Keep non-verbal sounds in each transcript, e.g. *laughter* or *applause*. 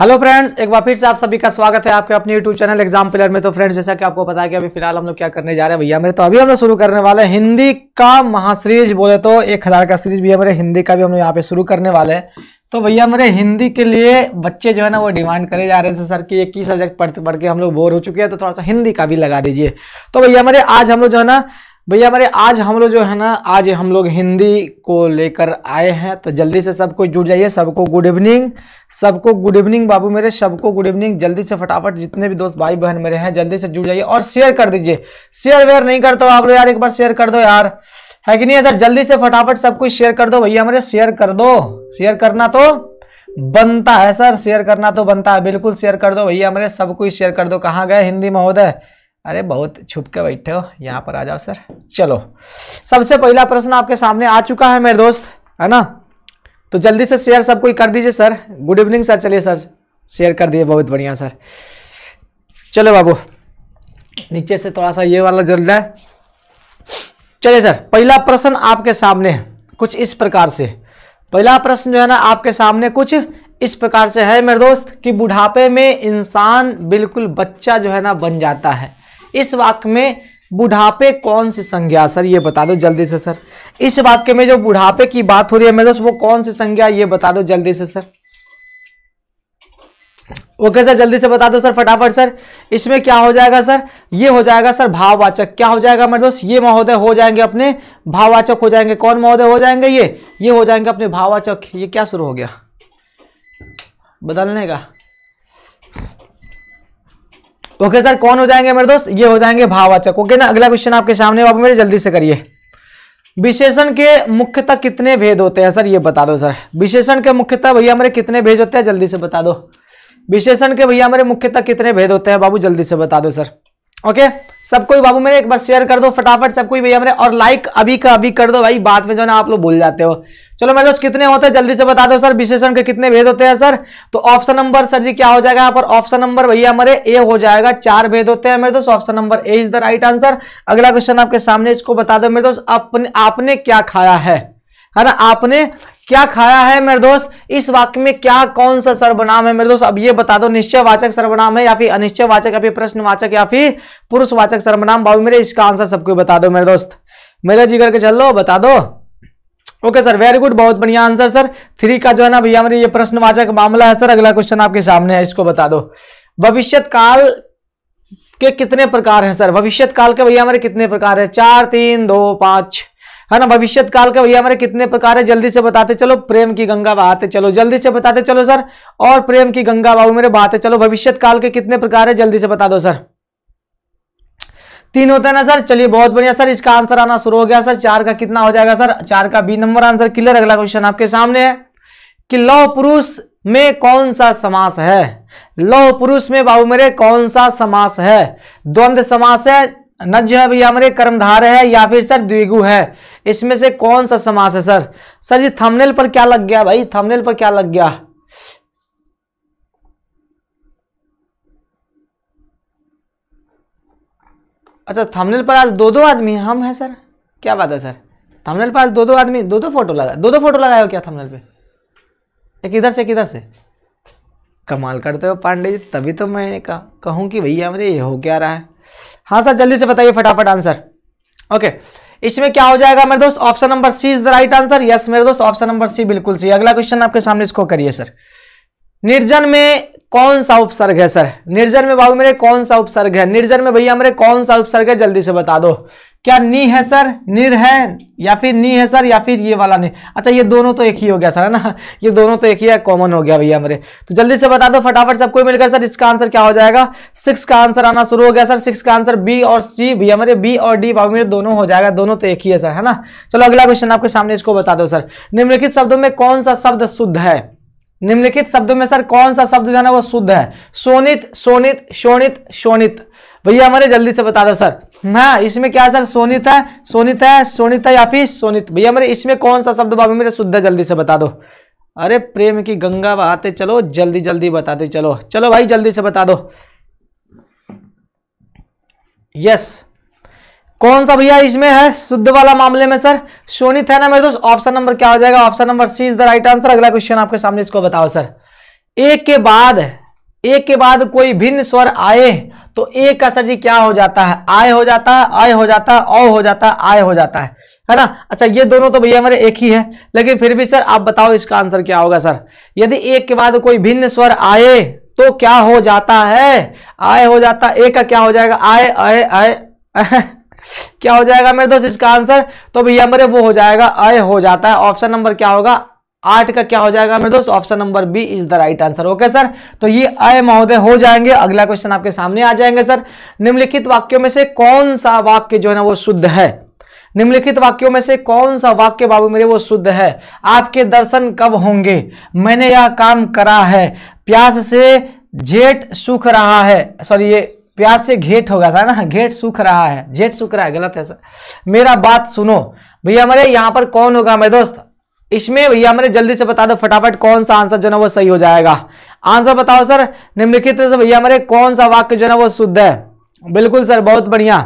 hello friends एक बार फिर से आप सभी का स्वागत है आपके अपने यूट्यूब चैनल एग्जाम पिलर में तो फ्रेंड्स जैसा कि आपको पता है कि अभी फिलहाल हम लोग क्या करने जा रहे हैं भैया मेरे तो अभी हम लोग शुरू करने वाले हैं हिंदी का महासीरीज बोले तो एक हज़ार का सीरीज भैया मेरे हिंदी का भी हम लोग यहाँ पे शुरू करने वाले हैं तो भैया मेरे हिंदी के लिए बच्चे जो है ना वो डिमांड करे जा रहे थे सर कि एक ही सब्जेक्ट पढ़ पढ़ के हम लोग बोर हो चुके हैं तो थोड़ा सा हिंदी का भी लगा दीजिए तो भैया मेरे आज हम लोग जो है ना भैया हमारे आज हम लोग जो है ना आज हम लोग हिंदी को लेकर आए हैं तो जल्दी से सबको जुड़ जाइए सबको गुड इवनिंग सबको गुड इवनिंग बाबू मेरे सबको गुड इवनिंग जल्दी से फटाफट जितने भी दोस्त भाई बहन मेरे हैं जल्दी से जुड़ जाइए और शेयर कर दीजिए शेयर वेयर नहीं करता हो आप लोग यार एक बार शेयर कर दो यार है कि नहीं है सर जल्दी से फटाफट सब कुछ शेयर कर दो भैया हमारे शेयर कर दो शेयर करना तो बनता है सर शेयर करना तो बनता है बिल्कुल शेयर कर दो भैया हमारे सब कुछ शेयर कर दो कहाँ गए हिंदी महोदय अरे बहुत छुप के बैठे हो यहाँ पर आ जाओ सर चलो सबसे पहला प्रश्न आपके सामने आ चुका है मेरे दोस्त है ना तो जल्दी से शेयर सब कोई कर दीजिए सर गुड इवनिंग सर चलिए सर शेयर कर दिए बहुत बढ़िया सर चलो बाबू नीचे से थोड़ा सा ये वाला जल रहा है चलिए सर पहला प्रश्न आपके सामने कुछ इस प्रकार से पहला प्रश्न जो है ना आपके सामने कुछ इस प्रकार से है मेरे दोस्त कि बुढ़ापे में इंसान बिल्कुल बच्चा जो है ना बन जाता है इस वाक्य में बुढ़ापे कौन सी संज्ञा सर ये बता दो जल्दी से सर इस वाक्य में जो बुढ़ापे की बात हो रही है मेरे दोस्त वो कौन सी संज्ञा ये बता दो जल्दी से सर ओके सर जल्दी से बता दो सर फटाफट सर इसमें क्या हो जाएगा सर ये हो जाएगा सर भाववाचक क्या हो जाएगा मेरे दोस्त ये महोदय हो जाएंगे अपने भाववाचक हो जाएंगे कौन महोदय हो जाएंगे ये ये हो जाएंगे अपने भाववाचक ये क्या शुरू हो गया बदलने का तो ओके सर कौन हो जाएंगे मेरे दोस्त ये हो जाएंगे भाववाचक ओके ना अगला क्वेश्चन आपके सामने आप मेरे जल्दी से करिए विशेषण के मुख्यतः कितने भेद होते हैं सर ये बता दो सर विशेषण के मुख्यतः भैया हमारे कितने भेद होते हैं जल्दी से बता दो विशेषण के भैया हमारे मुख्यतः कितने भेद होते हैं बाबू जल्दी से बता दो सर ओके सबको बाबू मेरे एक बार शेयर कर दो फटाफट सबको भैया मेरे और लाइक अभी का अभी कर दो भाई बाद में जो ना आप लोग भूल जाते हो चलो मेरे दोस्त कितने होते हैं जल्दी से बता दो सर विशेषण के कितने भेद होते हैं सर तो ऑप्शन नंबर सर जी क्या हो जाएगा यहाँ पर ऑप्शन नंबर भैया हमारे ए हो जाएगा चार भेद होते हैं मेरे दोस्त option number A is the right answer अगला क्वेश्चन आपके सामने इसको बता दो मेरे दोस्त अपने आपने क्या खाया है है ना आपने क्या खाया है मेरे दोस्त इस वाक्य में क्या कौन सा सर्वनाम है मेरे दोस्त अब ये बता दो निश्चयवाचक सर्वनाम है या फिर अनिश्चयवाचक या फिर प्रश्नवाचक या फिर पुरुषवाचक सर्वनाम बाबू मेरे इसका आंसर सबको बता दो मेरे दोस्त मेरा जी करके चल लो बता दो ओके सर वेरी गुड बहुत बढ़िया आंसर सर थ्री का जो है ना भैया मेरे ये प्रश्नवाचक मामला है सर अगला क्वेश्चन आपके सामने है इसको बता दो भविष्य काल के कितने प्रकार हैं सर भविष्य काल के भैया हमारे कितने प्रकार है चार तीन दो पांच है ना भविष्य काल का भैया हमारे कितने प्रकार है जल्दी से बताते चलो प्रेम की गंगा बहाते चलो जल्दी से बताते चलो सर और प्रेम की गंगा बाबू मेरे बहाते चलो भविष्य काल के कितने प्रकार है जल्दी से बता दो सर तीन होता है ना सर चलिए बहुत बढ़िया सर इसका आंसर आना शुरू हो गया सर चार का कितना हो जाएगा सर चार का बी नंबर आंसर क्लियर अगला क्वेश्चन आपके सामने है कि लौ पुरुष में कौन सा समास है लौह पुरुष में बाबू मेरे कौन सा समास है द्वंद्व समास है नज जो है भैया हमारे कर्मधार है या फिर सर द्विगु है इसमें से कौन सा समास है सर सर जी थंबनेल पर क्या लग गया भाई थंबनेल पर क्या लग गया अच्छा थंबनेल पर आज दो दो आदमी हम हैं सर क्या बात है सर थंबनेल पर आज दो दो आदमी दो दो फोटो लगा दो दो फोटो लगाए हो क्या थंबनेल पे एक इधर से एक इधर से कमाल करते हो पांडे जी तभी तो मैं कहा कहूँ कि भैया मेरे ये हो क्या रहा है हाँ सर जल्दी से बताइए फटाफट आंसर ओके इसमें क्या हो जाएगा मेरे दोस्त option number C is the right answer yes मेरे दोस्त ऑप्शन नंबर सी बिल्कुल सही अगला क्वेश्चन आपके सामने इसको करिए सर निर्जन में कौन सा उपसर्ग है सर निर्जन में बाबू मेरे कौन सा उपसर्ग है निर्जन में भैया मेरे कौन सा उपसर्ग है जल्दी से बता दो क्या नी है सर निर है या फिर नी है सर या फिर ये वाला नहीं अच्छा ये दोनों तो एक ही हो गया सर है ना *laughs* ये दोनों तो एक ही है कॉमन हो गया भैया मेरे तो जल्दी से बता दो फटाफट सबको मिलकर सर इसका आंसर क्या हो जाएगा सिक्स का आंसर आना शुरू हो गया सर सिक्स का आंसर बी और सी भैया मेरे बी और डी भाव मेरे दोनों हो जाएगा दोनों तो एक ही है सर है ना चलो अगला क्वेश्चन आपके सामने इसको बता दो सर निम्नलिखित शब्दों में कौन सा शब्द शुद्ध है निम्नलिखित शब्दों में सर कौन सा शब्द जो है ना वो शुद्ध है सोनित सोनित शोणित शोणित भैया हमारे जल्दी से बता दो सर हाँ इसमें क्या सर सोनित है सोनित है सोनित है या फिर सोनित भैया हमारे इसमें कौन सा शब्द बाबू मेरे शुद्ध है जल्दी से बता दो अरे प्रेम की गंगा बहाते चलो जल्दी जल्दी बताते चलो चलो भाई जल्दी से बता दो यस कौन सा भैया इसमें है शुद्ध वाला मामले में सर सोनी थे ना मेरे दोस्त ऑप्शन नंबर क्या हो जाएगा option number C is the right answer अगला क्वेश्चन आपके सामने इसको बताओ सर एक के बाद एक के बाद कोई भिन्न स्वर आए तो एक का सर जी क्या हो जाता है आय हो जाता है आय हो जाता है औ हो जाता है आय हो जाता है है ना अच्छा ये दोनों तो भैया हमारे एक ही है लेकिन फिर भी सर आप बताओ इसका आंसर क्या होगा सर यदि एक के बाद कोई भिन्न स्वर आए तो क्या हो जाता है आय हो जाता एक का क्या हो जाएगा आय आय आय क्या हो जाएगा मेरे दोस्त इसका आंसर तो भैया मेरे वो हो जाएगा अय हो जाता है ऑप्शन नंबर क्या होगा आठ का क्या हो जाएगा मेरे दोस्त option number B is the right answer okay sir तो ये अय महोदय हो जाएंगे अगला क्वेश्चन आपके सामने आ जाएंगे सर निम्नलिखित वाक्यों में से कौन सा वाक्य जो है ना वो शुद्ध है निम्नलिखित वाक्यों में से कौन सा वाक्य बाबू मेरे वो शुद्ध है आपके दर्शन कब होंगे मैंने यह काम करा है प्यास से जेठ सूख रहा है सॉरी ये प्यास से घेट हो गया था ना घेट सूख रहा है जेट सूख रहा है गलत है सर मेरा बात सुनो भैया हमारे यहाँ पर कौन होगा मेरे दोस्त इसमें भैया हमारे जल्दी से बता दो फटाफट कौन सा आंसर जो ना वो सही हो जाएगा आंसर बताओ सर निम्नलिखित से भैया हमारे कौन सा वाक्य जो ना वो शुद्ध है बिल्कुल सर बहुत बढ़िया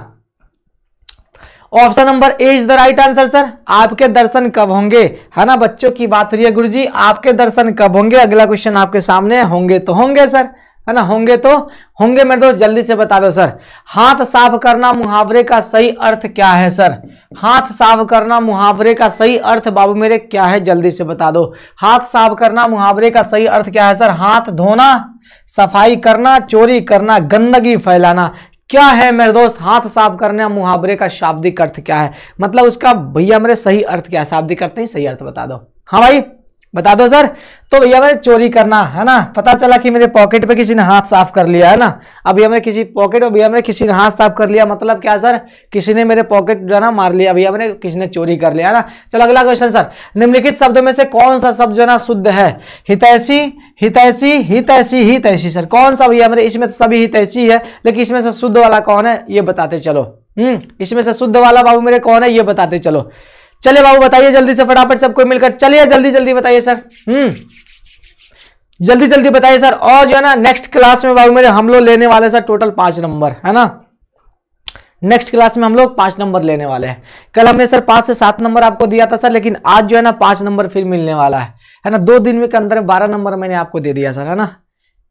option number A is the right answer sir आपके दर्शन कब होंगे है ना बच्चों की बात रही है गुरुजी आपके दर्शन कब होंगे अगला क्वेश्चन आपके सामने होंगे तो होंगे सर है ना होंगे तो होंगे मेरे दोस्त जल्दी से बता दो सर हाथ साफ करना मुहावरे का सही अर्थ क्या है सर हाथ साफ करना मुहावरे का सही अर्थ बाबू मेरे क्या है जल्दी से बता दो हाथ साफ करना मुहावरे का सही अर्थ क्या है सर हाथ धोना सफाई करना चोरी करना गंदगी फैलाना क्या है मेरे दोस्त हाथ साफ करना मुहावरे का शाब्दिक अर्थ क्या है मतलब उसका भैया मेरे सही अर्थ क्या है शाब्दिक अर्थ नहीं सही अर्थ बता दो हाँ भाई बता दो सर तो भैया मैंने चोरी करना है ना पता चला कि मेरे पॉकेट पे किसी ने हाथ साफ कर लिया है ना अब भैया मैंने किसी पॉकेट में भैया मैंने किसी ने हाथ साफ कर लिया मतलब क्या सर किसी ने मेरे पॉकेट जो है ना मार लिया भैया मैंने किसी ने चोरी कर लिया है ना चलो अगला क्वेश्चन सर निम्नलिखित शब्दों में से कौन सा शब्द जो है ना शुद्ध है हितैषी हितैषी हितैषी हितैषी सर कौन सा भैया मेरे इसमें तो सभी हितैषी है लेकिन इसमें से शुद्ध वाला कौन है ये बताते चलो हम्म इसमें से शुद्ध वाला बाबू मेरे कौन है ये बताते चलो चले बाबू बताइए जल्दी से फटाफट सबको मिलकर चलिए जल्दी जल्दी बताइए सर हम्म जल्दी जल्दी बताइए सर और जो है ना नेक्स्ट क्लास में बाबू मेरे हम लोग लेने वाले सर टोटल पांच नंबर है ना नेक्स्ट क्लास में हम लोग पांच नंबर लेने वाले हैं कल हमने सर पांच से सात नंबर आपको दिया था सर लेकिन आज जो है ना पांच नंबर फिर मिलने वाला है है ना दो दिन में के अंदर बारह नंबर मैंने आपको दे दिया सर है ना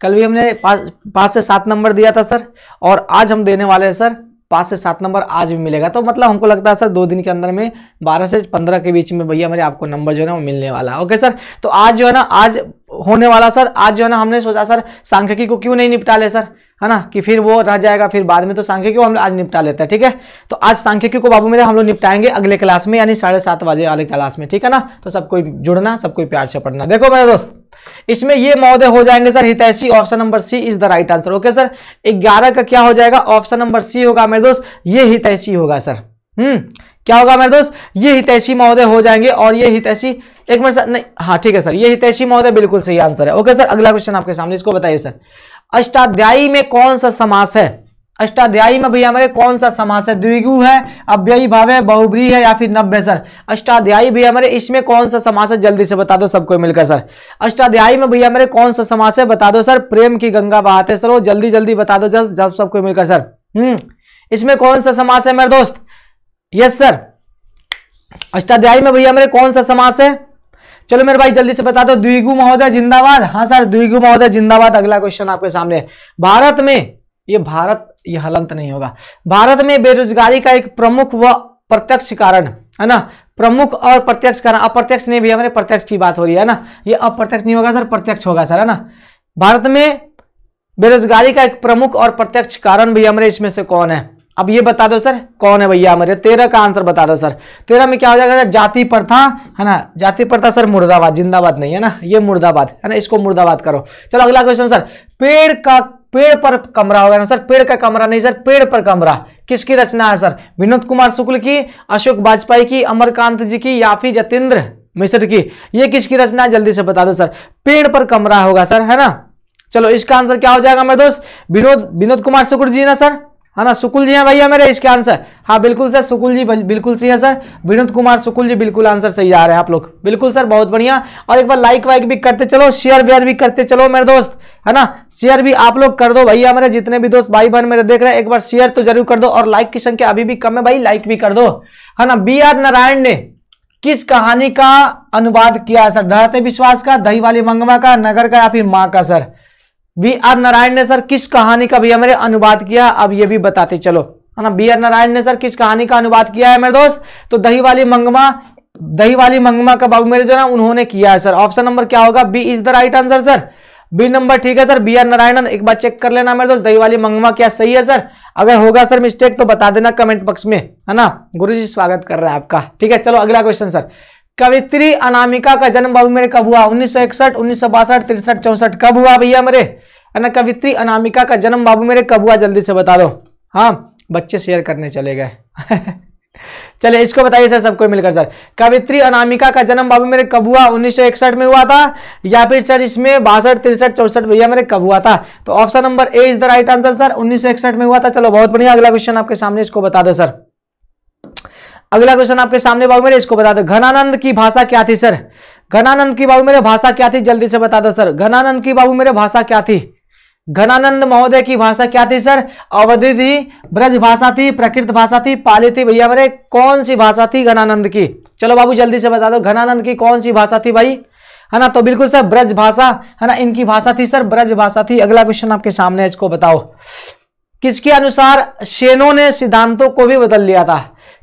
कल भी हमने पांच से सात नंबर दिया था सर और आज हम देने वाले हैं सर पाँच से सात नंबर आज भी मिलेगा तो मतलब हमको लगता है सर दो दिन के अंदर में बारह से पंद्रह के बीच में भैया मेरे आपको नंबर जो है ना वो मिलने वाला है ओके सर तो आज जो है ना आज होने वाला सर आज जो है ना हमने सोचा सर सांख्यिकी को क्यों नहीं निपटा ले सर है ना कि फिर वो रह जाएगा फिर बाद में तो सांख्यिकी को हम आज निपटा लेते हैं ठीक है तो आज सांख्यिकी को बाबू मेरे हम लोग निपटाएंगे अगले क्लास में यानी साढ़े सात बजे वाले क्लास में ठीक है ना तो सबको जुड़ना सबको प्यार से पढ़ना देखो मेरे दोस्त इसमें ये महोदय हो जाएंगे सर हितैषी option number C is the right answer okay sir ग्यारह का क्या हो जाएगा ऑप्शन नंबर सी होगा मेरे दोस्त ये हितैषी होगा सर हम्म क्या होगा मेरे दोस्त ये हितैषी महोदय हो जाएंगे और ये हितैषी एक मिनट सर नहीं हाँ ठीक है सर ये हितैषी महोदय बिल्कुल सही आंसर है ओके सर अगला क्वेश्चन आपके सामने इसको बताइए सर अष्टाध्यायी में कौन सा समास है अष्टाध्यायी में भैया हमारे कौन सा समास है द्विगु है अव्ययी भाव है बहुब्री है या फिर नब्बे सर अष्टाध्यायी भैया हमारे इसमें कौन सा समास है जल्दी से बता दो सबको मिलकर सर अष्टाध्यायी में भैया हमारे कौन सा समास है बता दो सर प्रेम की गंगा बहाते सर वो जल्दी जल्दी बता दो जब जब सबको मिलकर सर हम्म इसमें कौन सा समास है मेरे दोस्त यस सर अष्टाध्यायी में भैया हमारे कौन सा समास है चलो मेरे भाई जल्दी से बता दो द्विगु महोदय जिंदाबाद हाँ सर द्विगु महोदय जिंदाबाद अगला क्वेश्चन आपके सामने भारत में ये भारत ये हलंत नहीं होगा भारत में बेरोजगारी का एक प्रमुख व प्रत्यक्ष कारण है ना प्रमुख और प्रत्यक्ष कारण अप्रत्यक्ष नहीं भी हमारे प्रत्यक्ष की बात हो रही है ना ये अप्रत्यक्ष नहीं होगा सर प्रत्यक्ष होगा सर है ना भारत में बेरोजगारी का एक प्रमुख और प्रत्यक्ष कारण भी हमारे इसमें से कौन है अब ये बता दो सर कौन है भैया हमारे तेरह का आंसर बता दो सर तेरह में क्या हो जाएगा सर जाति प्रथा है ना जाति प्रथा सर मुर्दाबाद जिंदाबाद नहीं है ना ये मुर्दाबाद है ना इसको मुर्दाबाद करो चलो अगला क्वेश्चन सर पेड़ का पेड़ पर कमरा होगा ना सर पेड़ का कमरा नहीं सर पेड़ पर कमरा किसकी रचना है सर विनोद कुमार शुक्ल की अशोक वाजपेयी की अमरकांत जी की या फिर जतेंद्र मिश्र की ये किसकी रचना है जल्दी से बता दो सर पेड़ पर कमरा होगा सर है ना चलो इसका आंसर क्या हो जाएगा मेरे दोस्त विनोद विनोद कुमार शुक्ल जी ना सर है हाँ ना सुकुल जी हैं भैया मेरे इसके आंसर हाँ बिल्कुल सर सुकुल जी बिल्कुल सही है सर विनोद कुमार सुकुल जी बिल्कुल आंसर सही आ रहे हैं आप लोग बिल्कुल सर बहुत बढ़िया और एक बार लाइक वाइक भी करते चलो शेयर वेयर भी करते चलो मेरे दोस्त है ना शेयर भी आप लोग कर दो भैया मेरे जितने भी दोस्त भाई बहन मेरे देख रहे हैं एक बार शेयर तो जरूर कर दो और लाइक की संख्या अभी भी कम है भाई लाइक भी कर दो है ना बी आर नारायण ने किस कहानी का अनुवाद किया है सर डरते विश्वास का दही वाली मंगमा का नगर का या फिर माँ का सर बी आर नारायण ने सर किस कहानी का भैया मेरे अनुवाद किया अब ये भी बताते चलो है ना बी आर नारायण ने सर किस कहानी का अनुवाद किया है मेरे दोस्त तो दही वाली मंगमा दही वाली मंगमा का बाबू मेरे जो ना उन्होंने किया है सर ऑप्शन नंबर क्या होगा B is the right answer sir B number ठीक है सर बी आर नारायणन एक बार चेक कर लेना मेरे दोस्त दही वाली मंगमा क्या सही है सर अगर होगा सर मिस्टेक तो बता देना कमेंट बॉक्स में है ना गुरु जी स्वागत कर रहे हैं आपका ठीक है चलो अगला क्वेश्चन सर कवित्री अनामिका का जन्म बाबू मेरे कब हुआ उन्नीस सौ इकसठ उन्नीस सौ बासठ तिरसठ चौसठ कब हुआ भैया मेरे ना कवित्री अनामिका का जन्म बाबू मेरे कब हुआ जल्दी से बता दो हाँ बच्चे शेयर करने चले गए *laughs* चले इसको बताइए सर सबको मिलकर सर कवित्री अनामिका का जन्म बाबू मेरे कब हुआ उन्नीस में हुआ था या फिर सर इसमें बासठ तिरसठ चौसठ भैया मेरे कब हुआ था तो option number A is the right answer sir उन्नीस में हुआ था चलो बहुत बढ़िया अगला क्वेश्चन आपके सामने इसको बता दो सर अगला क्वेश्चन आपके सामने बाबू मेरे इसको बता दो घनानंद की भाषा क्या थी सर घनानंद की बाबू मेरे भाषा क्या थी जल्दी से बता दो सर घनानंद की बाबू मेरे भाषा क्या थी घनानंद महोदय की भाषा क्या थी सर अवधि थी ब्रज भाषा थी प्रकृत भाषा थी पाली थी भैया मेरे कौन सी भाषा थी घनानंद की चलो बाबू जल्दी से बता दो घनानंद की कौन सी भाषा थी भाई है ना तो बिल्कुल सर ब्रज भाषा है ना इनकी भाषा थी सर ब्रज भाषा थी अगला क्वेश्चन आपके सामने इसको बताओ किसके अनुसार सेनो ने सिद्धांतों को भी बदल लिया था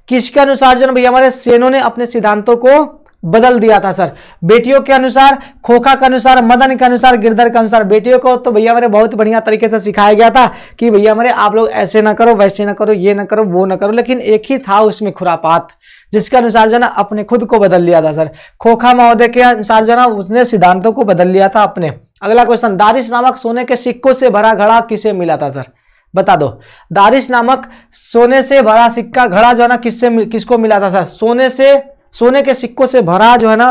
किसके अनुसार जो भैया हमारे सेनो ने अपने सिद्धांतों को बदल दिया था सर बेटियों के अनुसार खोखा के अनुसार मदन के अनुसार गिरधर के अनुसार बेटियों को तो भैया मेरे बहुत बढ़िया तरीके से सिखाया गया था कि भैया मेरे आप लोग ऐसे ना करो वैसे ना करो ये ना करो वो ना करो लेकिन एक ही था उसमें खुरापात जिसके अनुसार जो ना अपने खुद को बदल लिया था सर खोखा महोदय के अनुसार जो ना उसने सिद्धांतों को बदल लिया था अपने अगला क्वेश्चन दारिश नामक सोने के सिक्कों से भरा घड़ा किसे मिला था सर बता दो दारिश नामक सोने से भरा सिक्का घड़ा जो है ना किससे किसको मिला था सर सोने से सोने के सिक्कों से भरा जो है ना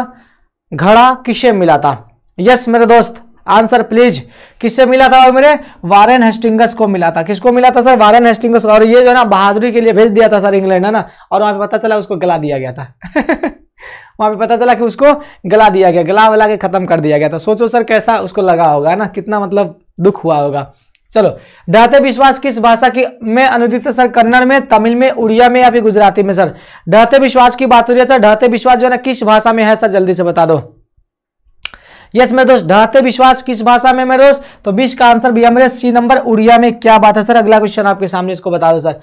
घड़ा किसे मिला था यस मेरे दोस्त आंसर प्लीज किससे मिला था और मेरे वारेन हेस्टिंगस को मिला था किसको मिला था सर वारेन हेस्टिंगस और ये जो है ना बहादुरी के लिए भेज दिया था सर इंग्लैंड है ना और वहां पे पता चला उसको गला दिया गया था *laughs* वहां पे पता चला कि उसको गला दिया गया गला वला के खत्म कर दिया गया था सोचो सर कैसा उसको लगा होगा ना कितना मतलब दुख हुआ होगा चलो डहते विश्वास किस भाषा की में अनुदित सर कन्नड़ में तमिल में उड़िया में या फिर गुजराती में सर डहते विश्वास की बात हो रही है सर डरते विश्वास जो है ना किस भाषा में है सर जल्दी से बता दो यस मेरे दोस्त डरते विश्वास किस भाषा में मेरे दोस्त तो बीस का आंसर भैया मेरे सी नंबर उड़िया में क्या बात है सर अगला क्वेश्चन आपके सामने इसको बता दो सर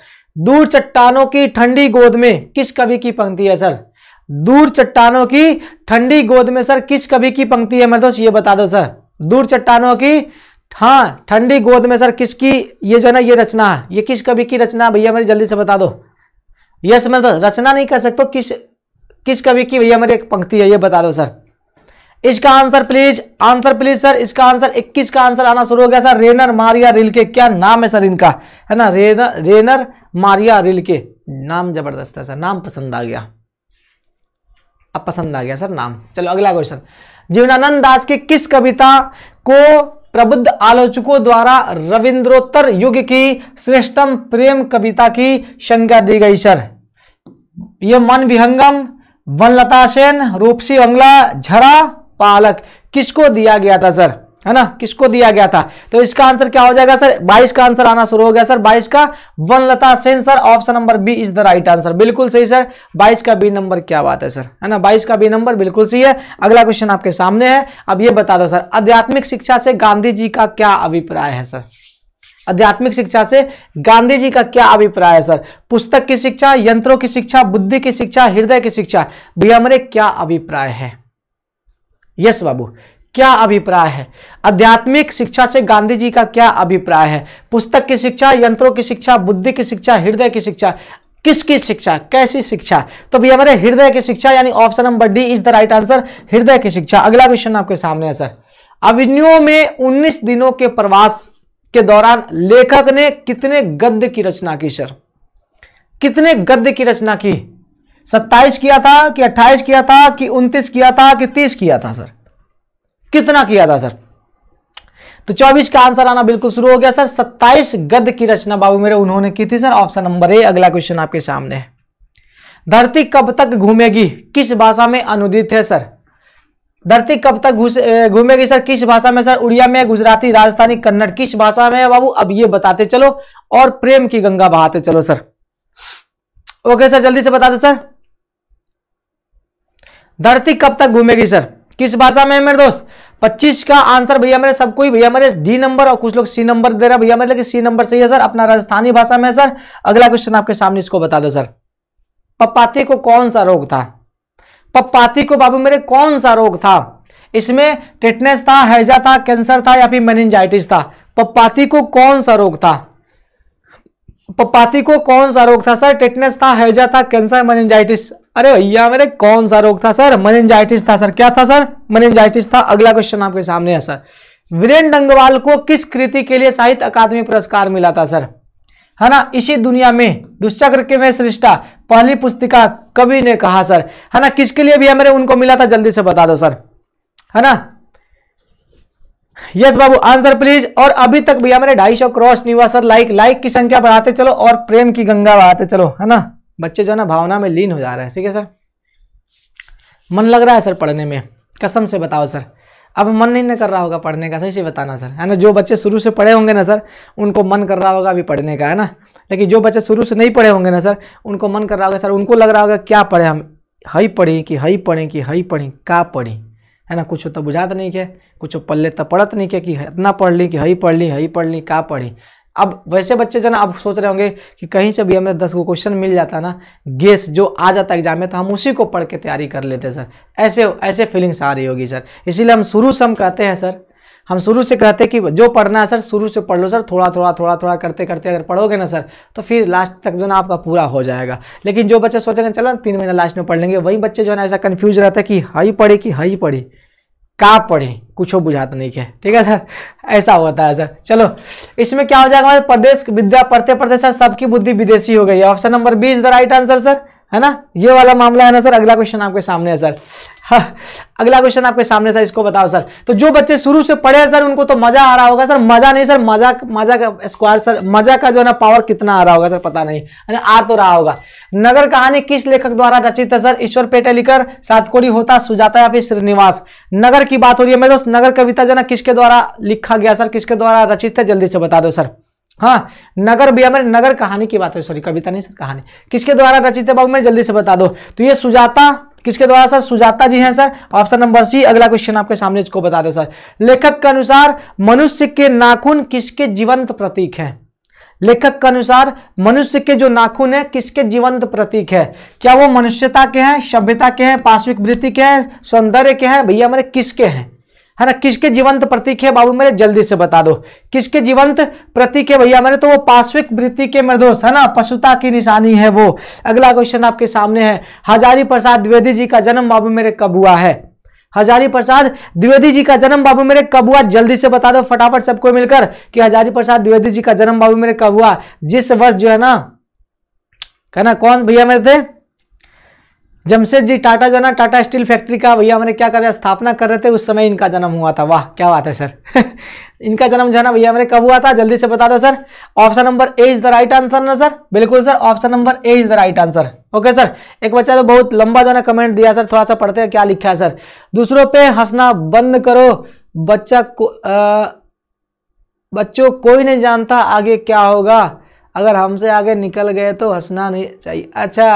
दूर चट्टानों की ठंडी गोद में किस कवि की पंक्ति है सर दूर चट्टानों की ठंडी गोद में सर किस कवि की पंक्ति है मेरे दोस्त ये बता दो सर दूर चट्टानों की हाँ ठंडी गोद में सर किसकी ये जो है ना ये रचना है ये किस कवि की रचना है भैया मेरी जल्दी से बता दो यस मैं तो रचना नहीं कर सकता किस किस कवि की भैया मेरी एक पंक्ति है ये बता दो सर इसका answer please answer please sir इसका आंसर 21 का आंसर आना शुरू हो गया सर रेनर मारिया रिल के क्या नाम है सर इनका है ना रेनर रेनर मारिया रिल के नाम जबरदस्त है सर नाम पसंद आ गया अब पसंद आ गया सर नाम चलो अगला क्वेश्चन जीवनानंद दास की किस कविता को प्रबुद्ध आलोचकों द्वारा रविंद्रोत्तर युग की श्रेष्ठतम प्रेम कविता की संज्ञा दी गई सर यह मन विहंगम वनलता सेन रूपसी बंगला झरा पालक किसको दिया गया था सर है ना किसको दिया गया था तो इसका आंसर क्या हो जाएगा सर 22 का आंसर आना शुरू हो गया सर 22 का one Lata Sen sir option number B is the right answer बिल्कुल सही सर 22 का बी नंबर क्या बात है सर है ना 22 का बी नंबर बिल्कुल सही है अगला क्वेश्चन आपके सामने है अब ये बता दो सर आध्यात्मिक शिक्षा से गांधी जी का क्या अभिप्राय है सर आध्यात्मिक शिक्षा से गांधी जी का क्या अभिप्राय है सर पुस्तक की शिक्षा यंत्रों की शिक्षा बुद्धि की शिक्षा हृदय की शिक्षा भैया हमारे क्या अभिप्राय है यस बाबू क्या अभिप्राय है आध्यात्मिक शिक्षा से गांधी जी का क्या अभिप्राय है पुस्तक की शिक्षा यंत्रों की शिक्षा बुद्धि की शिक्षा हृदय की शिक्षा किसकी शिक्षा कैसी शिक्षा तो भैया हमारे हृदय की शिक्षा यानी option number D is the right answer हृदय की शिक्षा अगला क्वेश्चन आपके सामने है सर अभिनियों में उन्नीस दिनों के प्रवास के दौरान लेखक ने कितने गद्य की रचना की सर कितने गद्य की रचना की सत्ताईस किया था कि अट्ठाईस किया था कि उन्तीस किया था कि तीस किया था सर कितना किया था सर तो 24 का आंसर आना बिल्कुल शुरू हो गया सर 27 गद्य की रचना बाबू मेरे उन्होंने की थी सर ऑप्शन नंबर ए अगला क्वेश्चन आपके सामने है धरती कब तक घूमेगी किस भाषा में अनुदित है सर धरती कब तक घूमेगी सर किस भाषा में सर उड़िया में गुजराती राजस्थानी कन्नड़ किस भाषा में है बाबू अब ये बताते चलो और प्रेम की गंगा बहाते चलो सर ओके सर जल्दी से बता दो सर धरती कब तक घूमेगी सर किस भाषा में है मेरे दोस्त पच्चीस का आंसर भैया मेरे सबको ही भैया मेरे डी नंबर और कुछ लोग सी नंबर दे रहे भैया मेरे लेकिन सी नंबर सही है सर अपना राजस्थानी भाषा में सर अगला क्वेश्चन आपके सामने इसको बता दो सर पपाती को कौन सा रोग था पपाती को बाबू मेरे कौन सा रोग था इसमें टिटनेस था हैजा था कैंसर था या फिर मेनिंजाइटिस था पपाती को कौन सा रोग था पपाती को कौन सा रोग था सर टिटनेस था हैजा था कैंसर मेनिंजाइटिस अरे भैया मेरे कौन सा रोग था सर मनेंजाइटिस था सर क्या था सर मनेंजाइटिस था अगला क्वेश्चन आपके सामने है सर वीरेन डंगवाल को किस कृति के लिए साहित्य अकादमी पुरस्कार मिला था सर है ना इसी दुनिया में दुष्चक्र के में सृष्टा पहली पुस्तिका कवि ने कहा सर है ना किसके लिए भी हमारे उनको मिला था जल्दी से बता दो सर है ना यस बाबू आंसर प्लीज और अभी तक भैया मेरे ढाई सौ क्रॉस नहीं हुआ सर लाइक लाइक की संख्या बढ़ाते चलो और प्रेम की गंगा बढ़ाते चलो है ना बच्चे जो है ना भावना में लीन हो जा रहे हैं ठीक है सर मन लग रहा है सर पढ़ने में कसम से बताओ सर अब मन नहीं ना कर रहा होगा पढ़ने का सही से बताना सर है ना जो बच्चे शुरू से पढ़े होंगे ना सर उनको मन कर रहा होगा अभी पढ़ने का है ना लेकिन जो बच्चे शुरू से नहीं पढ़े होंगे ना सर उनको मन कर रहा होगा सर उनको लग रहा होगा क्या पढ़े हम हई पढ़ी कि हई पढ़ी कि हई पढ़ी का पढ़ी है ना कुछ तो बुझात नहीं के कुछ तो पल्ले तो पढ़त नहीं के कि इतना पढ़ ली कि हई पढ़ ली हई पढ़ ली का पढ़ी अब वैसे बच्चे जो ना आप सोच रहे होंगे कि कहीं से भी हमें दस को क्वेश्चन मिल जाता ना गेस जो आ जाता एग्जाम में तो हम उसी को पढ़ के तैयारी कर लेते सर ऐसे ऐसे फीलिंग्स आ रही होगी सर इसीलिए हम शुरू से हम कहते हैं सर हम शुरू से कहते हैं कि जो पढ़ना है सर शुरू से पढ़ लो सर थोड़ा थोड़ा थोड़ा थोड़ा करते करते अगर पढ़ोगे ना सर तो फिर लास्ट तक जो ना आपका पूरा हो जाएगा लेकिन जो बच्चे सोचेंगे चलो ना तीन महीना लास्ट में पढ़ लेंगे वही बच्चे जो है ना ऐसा कन्फ्यूज रहता है कि हाई पढ़ी कि हाई पढ़ी का पढ़े कुछ हो नहीं क्या ठीक है सर ऐसा होता है सर चलो इसमें क्या हो जाएगा हमारे प्रदेश विद्या पढ़ते पढ़ते सर सबकी बुद्धि विदेशी हो गई option number B is the right answer sir है ना ये वाला मामला है ना सर अगला क्वेश्चन आपके सामने है सर हाँ, अगला क्वेश्चन आपके सामने सर इसको बताओ सर तो जो बच्चे शुरू से पढ़े हैं सर उनको तो मजा आ रहा होगा सर मजा नहीं सर मजा मजा का स्क्वायर सर मजा का जो है ना पावर कितना आ रहा होगा सर पता नहीं आ तो रहा होगा नगर कहानी किस लेखक द्वारा रचित है सर ईश्वर पेटेलिकर सातकोड़ी होता सुजाता या फिर श्रीनिवास नगर की बात हो रही है मेरे दोस्त नगर कविता जो है ना किसके द्वारा लिखा गया सर किसके द्वारा रचित है जल्दी से बता दो सर हाँ नगर भैया मैंने नगर कहानी की बात है सॉरी कविता नहीं सर कहानी किसके द्वारा रचित है बाबू मैं जल्दी से बता दो तो ये सुजाता किसके द्वारा सर सुजाता जी हैं सर ऑप्शन नंबर सी अगला क्वेश्चन आपके सामने इसको बता दो सर लेखक के अनुसार मनुष्य के नाखून किसके जीवंत प्रतीक है लेखक के अनुसार मनुष्य के जो नाखून है किसके जीवंत प्रतीक है क्या वो मनुष्यता के हैं सभ्यता के हैं पार्श्विक वृत्ति के हैं सौंदर्य के हैं भैया हमारे किसके हैं है ना किसके जीवंत प्रतीक है बाबू मेरे जल्दी से बता दो किसके जीवंत प्रतीक है भैया मेरे तो वो पार्श्विक वृत्ति के मृदोष है ना पशुता की निशानी है वो अगला क्वेश्चन आपके सामने है हजारी प्रसाद द्विवेदी जी का जन्म बाबू मेरे कब हुआ है हजारी प्रसाद द्विवेदी जी का जन्म बाबू मेरे कब हुआ जल्दी से बता दो फटाफट सबको मिलकर कि हजारी प्रसाद द्विवेदी जी का जन्म बाबू मेरे कब हुआ जिस वर्ष जो है ना कहना कौन भैया मेरे थे जमशेद जी टाटा जाना टाटा स्टील फैक्ट्री का भैया हमने क्या रहे स्थापना कर रहे थे उस समय इनका जन्म हुआ था वाह क्या बात है सर *laughs* इनका जन्म जाना भैया हमने कब हुआ था जल्दी से बता दो sir option number A is the right answer ना सर बिल्कुल sir option number A is the right answer okay sir एक बच्चा तो बहुत लंबा जो कमेंट दिया सर थोड़ा सा पढ़ते हैं क्या लिखा है सर दूसरों पे हंसना बंद करो बच्चा को आ, बच्चों कोई नहीं जानता आगे क्या होगा अगर हमसे आगे निकल गए तो हंसना नहीं चाहिए अच्छा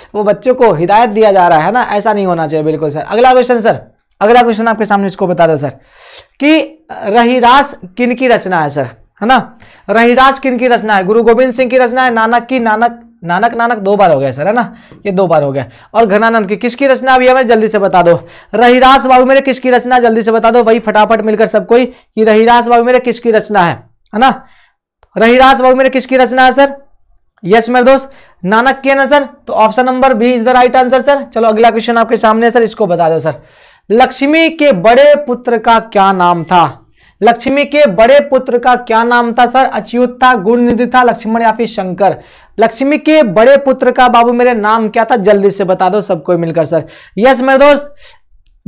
*laughs* वो बच्चों को हिदायत दिया जा रहा है ना ऐसा नहीं होना चाहिए बिल्कुल सर अगला क्वेश्चन सर अगला क्वेश्चन आपके सामने इसको बता दो सर कि रहीरास किन की रचना है सर है ना रहीरास किन की रचना है गुरु गोविंद सिंह की रचना है नानक की नानक नानक नानक दो बार हो गया सर है ना ये दो बार हो गया और घनानंद की किसकी रचना अभी हमें जल्दी से बता दो रहीरास बाबू मेरे किसकी रचना जल्दी से बता दो वही फटाफट मिलकर सब कोई कि रहीरास बाबू मेरे किसकी रचना है है ना रहीरास भोग मेरे किसकी रचना है सर यस मेरे दोस्त नानक के ना सर तो option number B is the right answer sir चलो अगला क्वेश्चन आपके सामने सर इसको बता दो सर लक्ष्मी के बड़े पुत्र का क्या नाम था लक्ष्मी के बड़े पुत्र का क्या नाम था सर अच्युत था गुणनिधि था लक्ष्मण या फिर शंकर लक्ष्मी के बड़े पुत्र का बाबू मेरे नाम क्या था जल्दी से बता दो सबको मिलकर सर यस मेरे दोस्त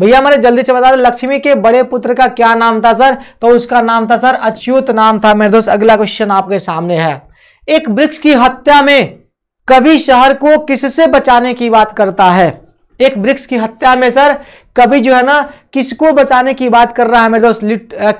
भैया हमारे जल्दी से बता दें लक्ष्मी के बड़े पुत्र का क्या नाम था सर तो उसका नाम था सर अच्युत नाम था मेरे दोस्त अगला क्वेश्चन आपके सामने है एक वृक्ष की हत्या में कवि शहर को किससे बचाने की बात करता है एक वृक्ष की हत्या में सर कभी जो है ना किसको बचाने की बात कर रहा है मेरे दोस्त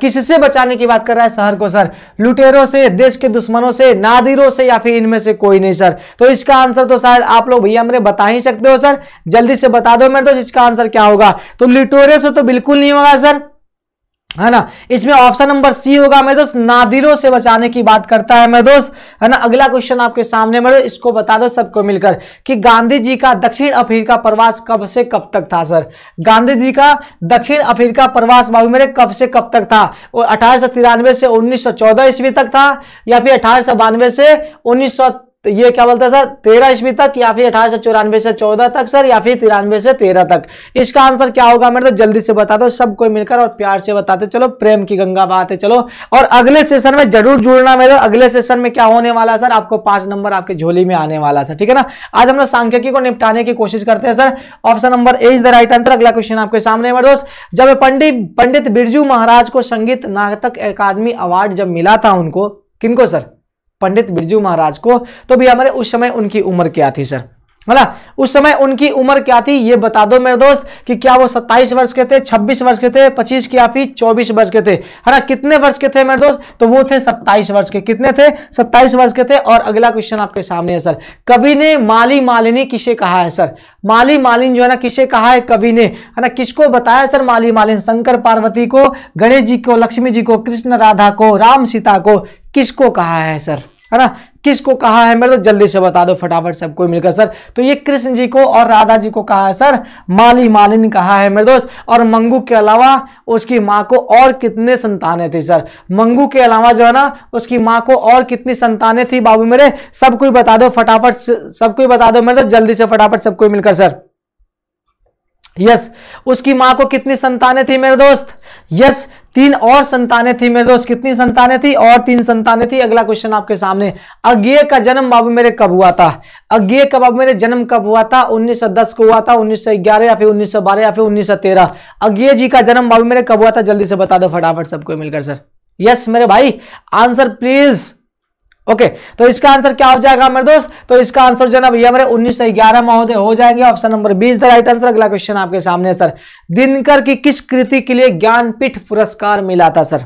किससे बचाने की बात कर रहा है शहर को सर लुटेरों से देश के दुश्मनों से नादिरों से या फिर इनमें से कोई नहीं सर तो इसका आंसर तो शायद आप लोग भैया मेरे बता ही सकते हो सर जल्दी से बता दो मेरे दोस्त इसका आंसर क्या होगा तो लुटेरों से तो बिल्कुल नहीं होगा सर है ना इसमें ऑप्शन नंबर सी होगा मेरे दोस्त नादिरों से बचाने की बात करता है मेरे दोस्त है ना अगला क्वेश्चन आपके सामने मेरे इसको बता दो सबको मिलकर कि गांधी जी का दक्षिण अफ्रीका प्रवास कब से कब तक था सर गांधी जी का दक्षिण अफ्रीका प्रवास बाबू मेरे कब से कब तक था और अठारह से उन्नीस ईस्वी तक था या फिर अठारह से उन्नीस तो ये क्या बोलता है सर तेरह ईस्वी तक या फिर अठारह सौ चौरानवे से चौदह तक सर या फिर तिरानवे से तेरह तक इसका आंसर क्या होगा मेरे तो जल्दी से बता दो सब कोई मिलकर और प्यार से बताते चलो प्रेम की गंगा बहाते चलो और अगले सेशन में जरूर जुड़ना मेरे अगले सेशन में क्या होने वाला सर आपको पांच नंबर आपके झोली में आने वाला सर ठीक है ना आज हम लोग सांख्यिकी को निपटाने की कोशिश करते हैं sir option number A is the right answer अगला क्वेश्चन आपके सामने मेरे दोस्त जब पंडित पंडित बिरजू महाराज को संगीत नाटक अकादमी अवार्ड जब मिला था उनको किनको सर पंडित बिरजू महाराज को तो भी हमारे उस समय उनकी उम्र क्या थी सर ना उस समय उनकी उम्र क्या थी ये बता दो मेरे दोस्त कि क्या वो 27 वर्ष के थे 26 वर्ष के थे 25 क्या फिर 24 वर्ष के थे है ना कितने वर्ष के थे मेरे दोस्त तो वो थे 27 वर्ष के कितने थे 27 वर्ष के थे और अगला क्वेश्चन आपके सामने है सर कवि ने माली मालिनी किसे कहा है सर माली मालिन जो है ना किसे कहा है कवि ने है ना किसको बताया सर माली मालिन शंकर पार्वती को गणेश जी को लक्ष्मी जी को कृष्ण राधा को राम सीता को किसको कहा है सर है ना किसको कहा है मेरे तो जल्दी से बता दो फटाफट सब कोई मिलकर सर तो ये कृष्ण जी को और राधा जी को कहा है सर माली मालिन कहा है मेरे दोस्त और मंगू के अलावा उसकी माँ को और कितने संतानें थी सर मंगू के अलावा जो है ना उसकी माँ को और कितनी संतानें थी बाबू मेरे सब कोई बता दो फटाफट सब कोई बता दो मेरे तो जल्दी से फटाफट सब कोई मिलकर सर यस उसकी माँ को कितनी संतानें थी मेरे दोस्त यस तीन और संतानें थी मेरे दोस्त कितनी संतानें थी और तीन संतानें थी अगला क्वेश्चन आपके सामने अज्ञे का जन्म बाबू मेरे कब हुआ था अज्ञे का बाबू मेरे जन्म कब हुआ था 1910 को हुआ था 1911 या फिर 1912 या फिर 1913 अज्ञे जी का जन्म बाबू मेरे कब हुआ था जल्दी से बता दो फटाफट सबको मिलकर सर यस मेरे भाई आंसर प्लीज ओके okay, तो इसका आंसर क्या हो जाएगा मेरे दोस्त तो इसका आंसर जो ना भैया हमारे उन्नीस सौ ग्यारह महोदय हो जाएंगे ऑप्शन नंबर बीस द राइट आंसर अगला क्वेश्चन आपके सामने है सर दिनकर की किस कृति के लिए ज्ञानपीठ पुरस्कार मिला था सर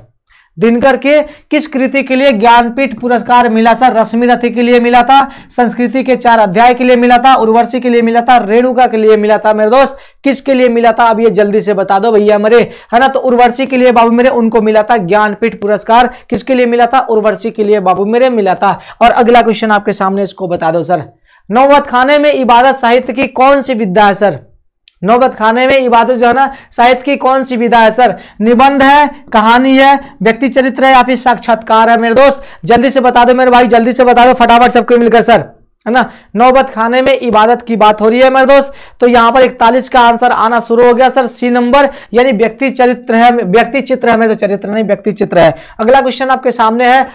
दिनकर के किस कृति के लिए ज्ञानपीठ पुरस्कार मिला था रश्मि रथी के लिए मिला था संस्कृति के चार अध्याय के लिए मिला था उर्वशी के लिए मिला था रेणुका के लिए मिला था मेरे दोस्त किसके लिए मिला था अब ये जल्दी से बता दो भैया मेरे है ना तो उर्वशी के लिए बाबू मेरे उनको मिला था ज्ञानपीठ पुरस्कार किसके लिए मिला था उर्वशी के लिए बाबू मेरे मिला था और अगला क्वेश्चन आपके सामने इसको बता दो सर नौबत खाने में इबादत साहित्य की कौन सी विद्या है सर नौबत खाने में इबादत जो है ना साहित्य की कौन सी विधा है सर निबंध है कहानी है व्यक्ति चरित्र है या फिर साक्षात्कार है मेरे दोस्त जल्दी से बता दो मेरे भाई जल्दी से बता दो फटाफट सबको मिलकर सर है ना नौबत खाने में इबादत की बात हो रही है मेरे दोस्त तो यहाँ पर इकतालीस का आंसर आना शुरू हो गया सर सी नंबर यानी व्यक्ति चरित्र है व्यक्ति चित्र है मेरे तो चरित्र नहीं व्यक्ति चित्र है अगला क्वेश्चन आपके सामने है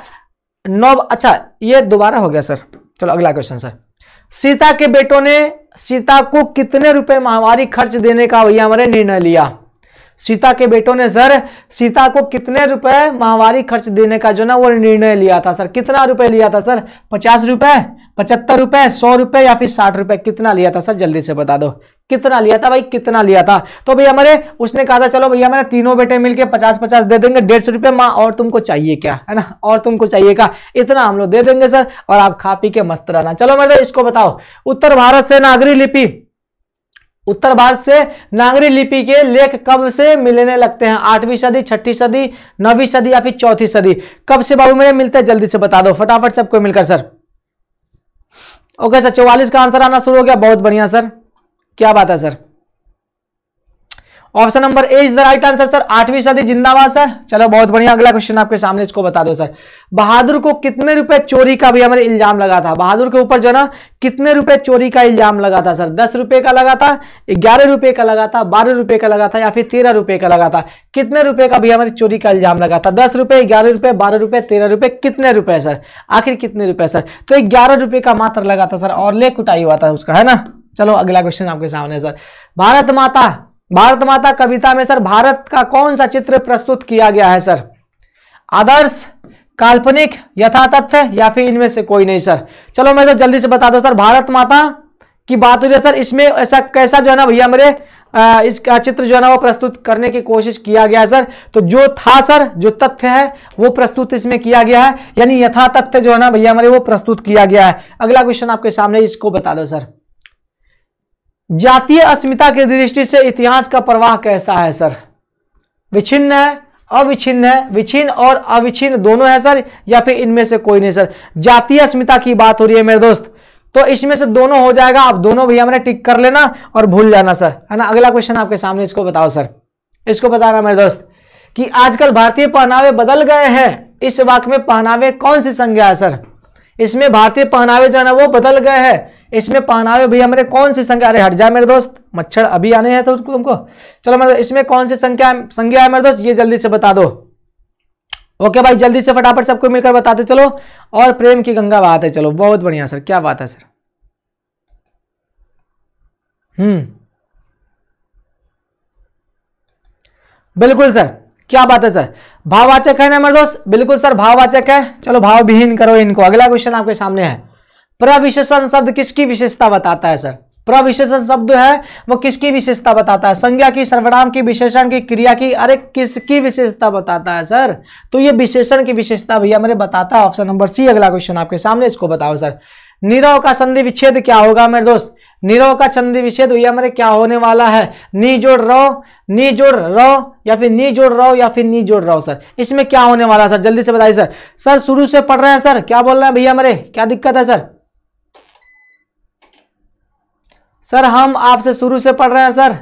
नौ अच्छा ये दोबारा हो गया सर चलो अगला क्वेश्चन सर सीता के बेटों ने सीता को कितने रुपए माहवारी खर्च देने का भैया हमारे निर्णय लिया सीता के बेटों ने सर सीता को कितने रुपए माहवारी खर्च देने का जो ना वो निर्णय लिया था सर कितना रुपए लिया था सर पचास रुपए पचहत्तर रुपए सौ रुपए या फिर साठ रुपए कितना लिया था सर जल्दी से बता दो कितना लिया था भाई कितना लिया था तो भैया हमारे उसने कहा था चलो भैया हमारे तीनों बेटे मिलके पचास पचास दे देंगे डेढ़ सौ रुपये माँ और तुमको चाहिए क्या है ना और तुमको चाहिए क्या इतना हम लोग दे देंगे सर और आप खा पी के मस्त रहना चलो मेरे इसको बताओ उत्तर भारत से नागरी लिपि उत्तर भारत से नागरी लिपि के लेख कब से मिलने लगते हैं आठवीं सदी छठी सदी नौवीं सदी या फिर चौथी सदी कब से बाबू मेरे मिलते हैं जल्दी से बता दो फटाफट सबको मिलकर सर ओके सर चौवालीस का आंसर आना शुरू हो गया बहुत बढ़िया सर क्या बात है sir option number A is the right answer sir आठवीं सदी जिंदाबाद सर चलो बहुत बढ़िया अगला क्वेश्चन आपके सामने इसको बता दो सर बहादुर को कितने रुपए चोरी का भी हमारे इल्जाम लगा था बहादुर के ऊपर जो है ना कितने रुपए चोरी का इल्जाम लगा था सर दस रुपए का लगा था ग्यारह रुपए का लगा था बारह रुपए का लगा था या फिर तेरह रुपए का लगा था कितने रुपए का भी हमारे चोरी का इल्जाम लगा था दस रुपए ग्यारह रुपए बारह रुपए तेरह रुपए कितने रुपए सर आखिर कितने रुपए सर तो ग्यारह रुपए का मात्र लगा था सर और ले कुटाई हुआ था उसका है ना चलो अगला क्वेश्चन आपके सामने सर भारत माता भारत माता कविता में सर भारत का कौन सा चित्र प्रस्तुत किया गया है सर आदर्श काल्पनिक यथा तथ्य या फिर इनमें से कोई नहीं सर चलो मैं सर तो जल्दी से बता दो सर भारत माता की बात हो जाए सर इसमें ऐसा कैसा जो है ना भैया मेरे इसका चित्र जो है ना वो प्रस्तुत करने की कोशिश किया गया है सर तो जो था सर जो तथ्य है वो प्रस्तुत इसमें किया गया है यानी यथा तथ्य जो है ना भैया हमारे वो प्रस्तुत किया गया है अगला क्वेश्चन आपके सामने इसको बता दो सर जातीय अस्मिता की दृष्टि से इतिहास का प्रवाह कैसा है सर विच्छिन्न है अविच्छिन्न है विच्छिन्न और अविच्छिन्न दोनों है सर या फिर इनमें से कोई नहीं सर जातीय अस्मिता की बात हो रही है मेरे दोस्त तो इसमें से दोनों हो जाएगा आप दोनों भैया मैंने टिक कर लेना और भूल जाना सर है ना अगला क्वेश्चन आपके सामने इसको बताओ सर इसको बताना मेरे दोस्त कि आजकल भारतीय पहनावे बदल गए हैं इस वाक्य में पहनावे कौन सी संज्ञा है सर इसमें भारतीय पहनावे जो है ना वो बदल गए हैं इसमें पहनावे भैया मेरे कौन सी संख्या अरे हट जाए मेरे दोस्त मच्छर अभी आने हैं तो तुमको चलो मेरे इसमें कौन सी संख्या संख्या है मेरे दोस्त ये जल्दी से बता दो ओके भाई जल्दी से फटाफट सबको मिलकर बताते चलो और प्रेम की गंगा बात है चलो बहुत बढ़िया सर क्या बात है सर हम्म बिल्कुल सर क्या बात है सर भाववाचक है ना मेरे दोस्त बिल्कुल सर भाववाचक है चलो भाव विहीन करो इनको अगला क्वेश्चन आपके सामने है प्रविशेषण शब्द किसकी विशेषता बताता है सर प्रविशेषण शब्द है वो किसकी विशेषता बताता है संज्ञा की सर्वनाम की विशेषण की क्रिया की अरे किसकी विशेषता बताता है सर तो ये विशेषण की विशेषता भैया मैंने बताता है ऑप्शन नंबर सी अगला क्वेश्चन आपके सामने इसको बताओ सर निरव का संधि विच्छेद क्या होगा मेरे दोस्त नीरव का संधि विच्छेद भैया मेरे क्या होने वाला है नी जोड़ रो नी जोड़ रो या फिर नी जोड़ रो या फिर नी जोड़ रो सर इसमें क्या होने वाला है सर जल्दी से बताइए सर सर शुरू से पढ़ रहे हैं सर क्या बोल रहे हैं भैया मेरे क्या दिक्कत है सर सर हम आपसे शुरू से पढ़ रहे हैं सर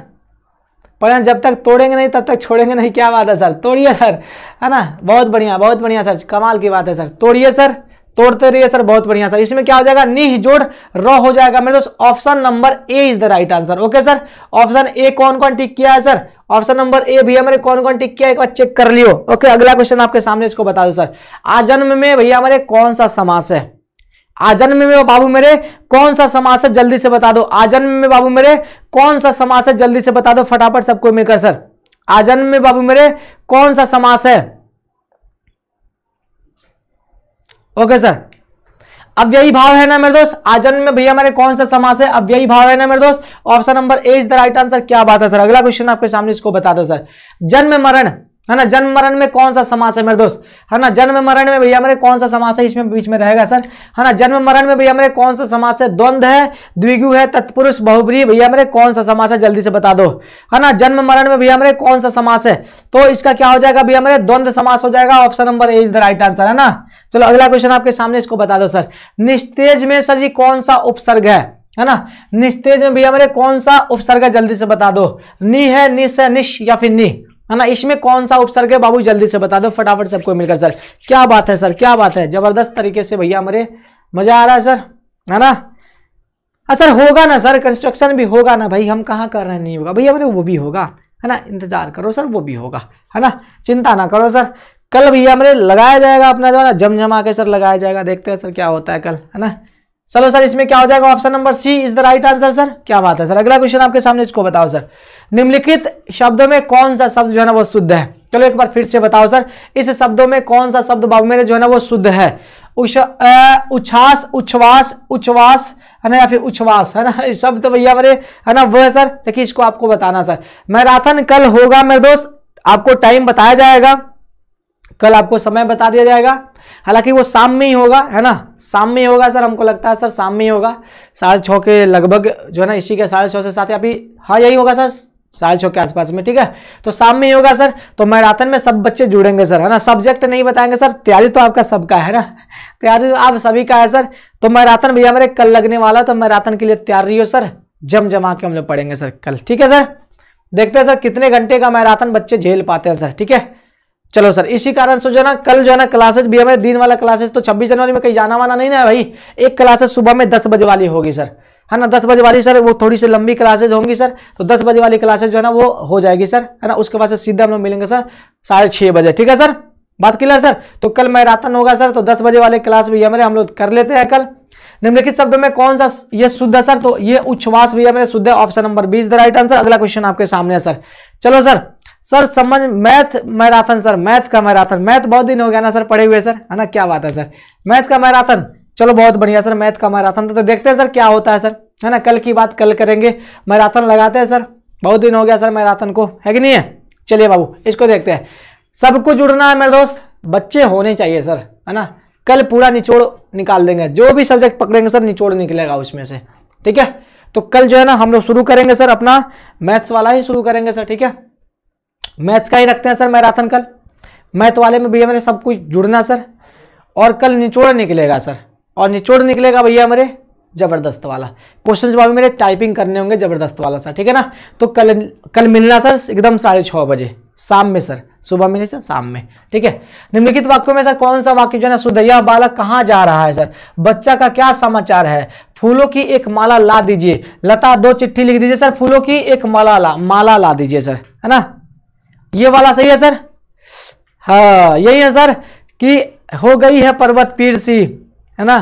पढ़े जब तक तोड़ेंगे नहीं तब तक छोड़ेंगे नहीं क्या बात है सर तोड़िए सर है ना बहुत बढ़िया बहुत बढ़िया सर कमाल की बात है सर तोड़िए सर तोड़ते रहिए सर बहुत बढ़िया सर इसमें क्या हो जाएगा निह जोड़ र हो जाएगा मेरे दोस्त option number A is the right answer okay sir option A कौन कौन टिक किया है सर ऑप्शन नंबर ए भैया हमारे कौन कौन टिक किया एक बार चेक कर लियो ओके अगला क्वेश्चन आपके सामने इसको बता दो सर आजन्म में भैया हमारे कौन सा समास है आजन्म में बाबू मेरे कौन सा समास है जल्दी से बता दो आजन्म में बाबू मेरे कौन सा समास है जल्दी से बता दो फटाफट सबको मिलकर सर आजन्म में बाबू मेरे कौन सा समास है ओके सर अव्ययी भाव है ना मेरे दोस्त आजन्म में भैया हमारे कौन सा समास है अव्ययी भाव है ना मेरे दोस्त option number A is the right answer क्या बात है सर अगला क्वेश्चन आपके सामने इसको बता दो सर जन्म मरण है ना जन्म मरण में कौन सा समास है मेरे दोस्त है ना जन्म मरण में भैया मेरे कौन सा समास है इसमें बीच में रहेगा सर है ना जन्म मरण में भैया मेरे कौन सा समास है द्वंद है द्विगु है तत्पुरुष बहुब्री भैया मेरे कौन सा समास है जल्दी से बता दो है ना जन्म मरण में भैया मेरे कौन सा समास है तो इसका क्या हो जाएगा भैया मेरे द्वंद समास हो जाएगा option number A is the right answer है ना चलो अगला क्वेश्चन आपके सामने इसको बता दो सर निस्तेज में सर जी कौन सा उपसर्ग है है ना निस्तेज में भैया मेरे कौन सा उपसर्ग है जल्दी से बता दो नि है निश है निश या फिर नि है ना इसमें कौन सा उपसर्ग है बाबू जल्दी से बता दो फटाफट सबको मिलकर सर क्या बात है सर क्या बात है जबरदस्त तरीके से भैया हमारे मजा आ रहा है सर है ना हाँ, सर होगा ना सर कंस्ट्रक्शन भी होगा ना भाई हम कहाँ कर रहे हैं नहीं होगा भैया हमारे वो भी होगा है ना इंतजार करो सर वो भी होगा है ना चिंता ना करो सर कल भैया हमारे लगाया जाएगा अपना जो है ना जमजमा के सर लगाया जाएगा देखते हैं सर क्या होता है कल है ना चलो सर इसमें क्या हो जाएगा option number C is the right answer sir क्या बात है सर अगला क्वेश्चन आपके सामने इसको बताओ सर निम्नलिखित शब्दों में कौन सा शब्द जो है ना वो शुद्ध है चलो एक बार फिर से बताओ सर इस शब्दों में कौन सा शब्द बाबू मेरे जो है ना वो शुद्ध है उछास उछवास उछवास है ना या फिर उछवास है ना *laughs* शब्द तो भैया मेरे है ना वो है सर देखिए इसको आपको बताना सर मैराथन कल होगा मेरे दोस्त आपको टाइम बताया जाएगा कल आपको समय बता दिया जाएगा हालांकि वो शाम में ही होगा है ना शाम में ही होगा सर हमको लगता है सर शाम में ही होगा साढ़े छः के लगभग जो है ना इसी के साढ़े छः से साथ अभी हाँ यही होगा सर साढ़े छः के आसपास में ठीक है तो शाम में ही होगा सर तो मैराथन में सब बच्चे जुड़ेंगे सर है ना सब्जेक्ट नहीं बताएंगे सर तैयारी तो आपका सबका है ना तैयारी तो आप सभी का है सर तो मैराथन भैया मेरे कल लगने वाला तो मैराथन के लिए तैयार रही हो सर जम जमा के हम लोग पढ़ेंगे सर कल ठीक है सर देखते हैं सर कितने घंटे का मैराथन बच्चे झेल पाते हैं सर ठीक है चलो सर इसी कारण से जो है ना कल जो है ना क्लासेस भी हमारे दिन वाला क्लासेस तो 26 जनवरी में कहीं जाना वाना नहीं ना भाई एक क्लासेस सुबह में 10 बजे वाली होगी सर है ना 10 बजे वाली सर वो थोड़ी सी लंबी क्लासेज होंगी सर तो 10 बजे वाली क्लासेज जो है ना वो हो जाएगी सर है ना उसके बाद से सीधा हम लोग मिलेंगे सर साढ़े बजे ठीक है सर बात क्लियर सर तो कल मैं रातन होगा सर तो दस बजे वाले क्लास भी हमारे हम लोग कर लेते हैं कल निम्नलिखित शब्दों में कौन सा ये शुद्ध है सर तो ये उच्छ्वास भी हमारे शुद्ध है ऑप्शन नंबर बीस द राइट आंसर अगला क्वेश्चन आपके सामने है सर चलो सर सर समझ मैथ मैराथन सर मैथ का मैराथन मैथ बहुत दिन हो गया ना सर पढ़े हुए सर है ना क्या बात है सर मैथ का मैराथन चलो बहुत बढ़िया सर मैथ का मैराथन तो, तो देखते हैं सर क्या होता है सर है ना कल की बात कल करेंगे मैराथन लगाते हैं सर बहुत दिन हो गया सर मैराथन को है कि नहीं है चलिए बाबू इसको देखते हैं सबको जुड़ना है मेरे दोस्त बच्चे होने चाहिए सर है ना कल पूरा निचोड़ निकाल देंगे जो भी सब्जेक्ट पकड़ेंगे सर निचोड़ निकलेगा उसमें से ठीक है तो कल जो है ना हम लोग शुरू करेंगे सर अपना मैथ्स वाला ही शुरू करेंगे सर ठीक है मैथ्स का ही रखते हैं सर मैराथन कल मैथ वाले में भैया मेरे सब कुछ जुड़ना सर और कल निचोड़ निकलेगा सर और निचोड़ निकलेगा भैया मेरे ज़बरदस्त वाला क्वेश्चन जवाब मेरे टाइपिंग करने होंगे ज़बरदस्त वाला सर ठीक है ना तो कल कल मिलना सर एकदम साढ़े छः बजे शाम में सर सुबह में नहीं सर शाम में ठीक है निम्नलिखित वाक्यों में सर कौन सा वाक्य जो है ना सुधैया बालक कहाँ जा रहा है सर बच्चा का क्या समाचार है फूलों की एक माला ला दीजिए लता दो चिट्ठी लिख दीजिए सर फूलों की एक माला ला माला ला दीजिए सर है ना ये वाला सही है सर हाँ यही है सर कि हो गई है पर्वत पीर सी है ना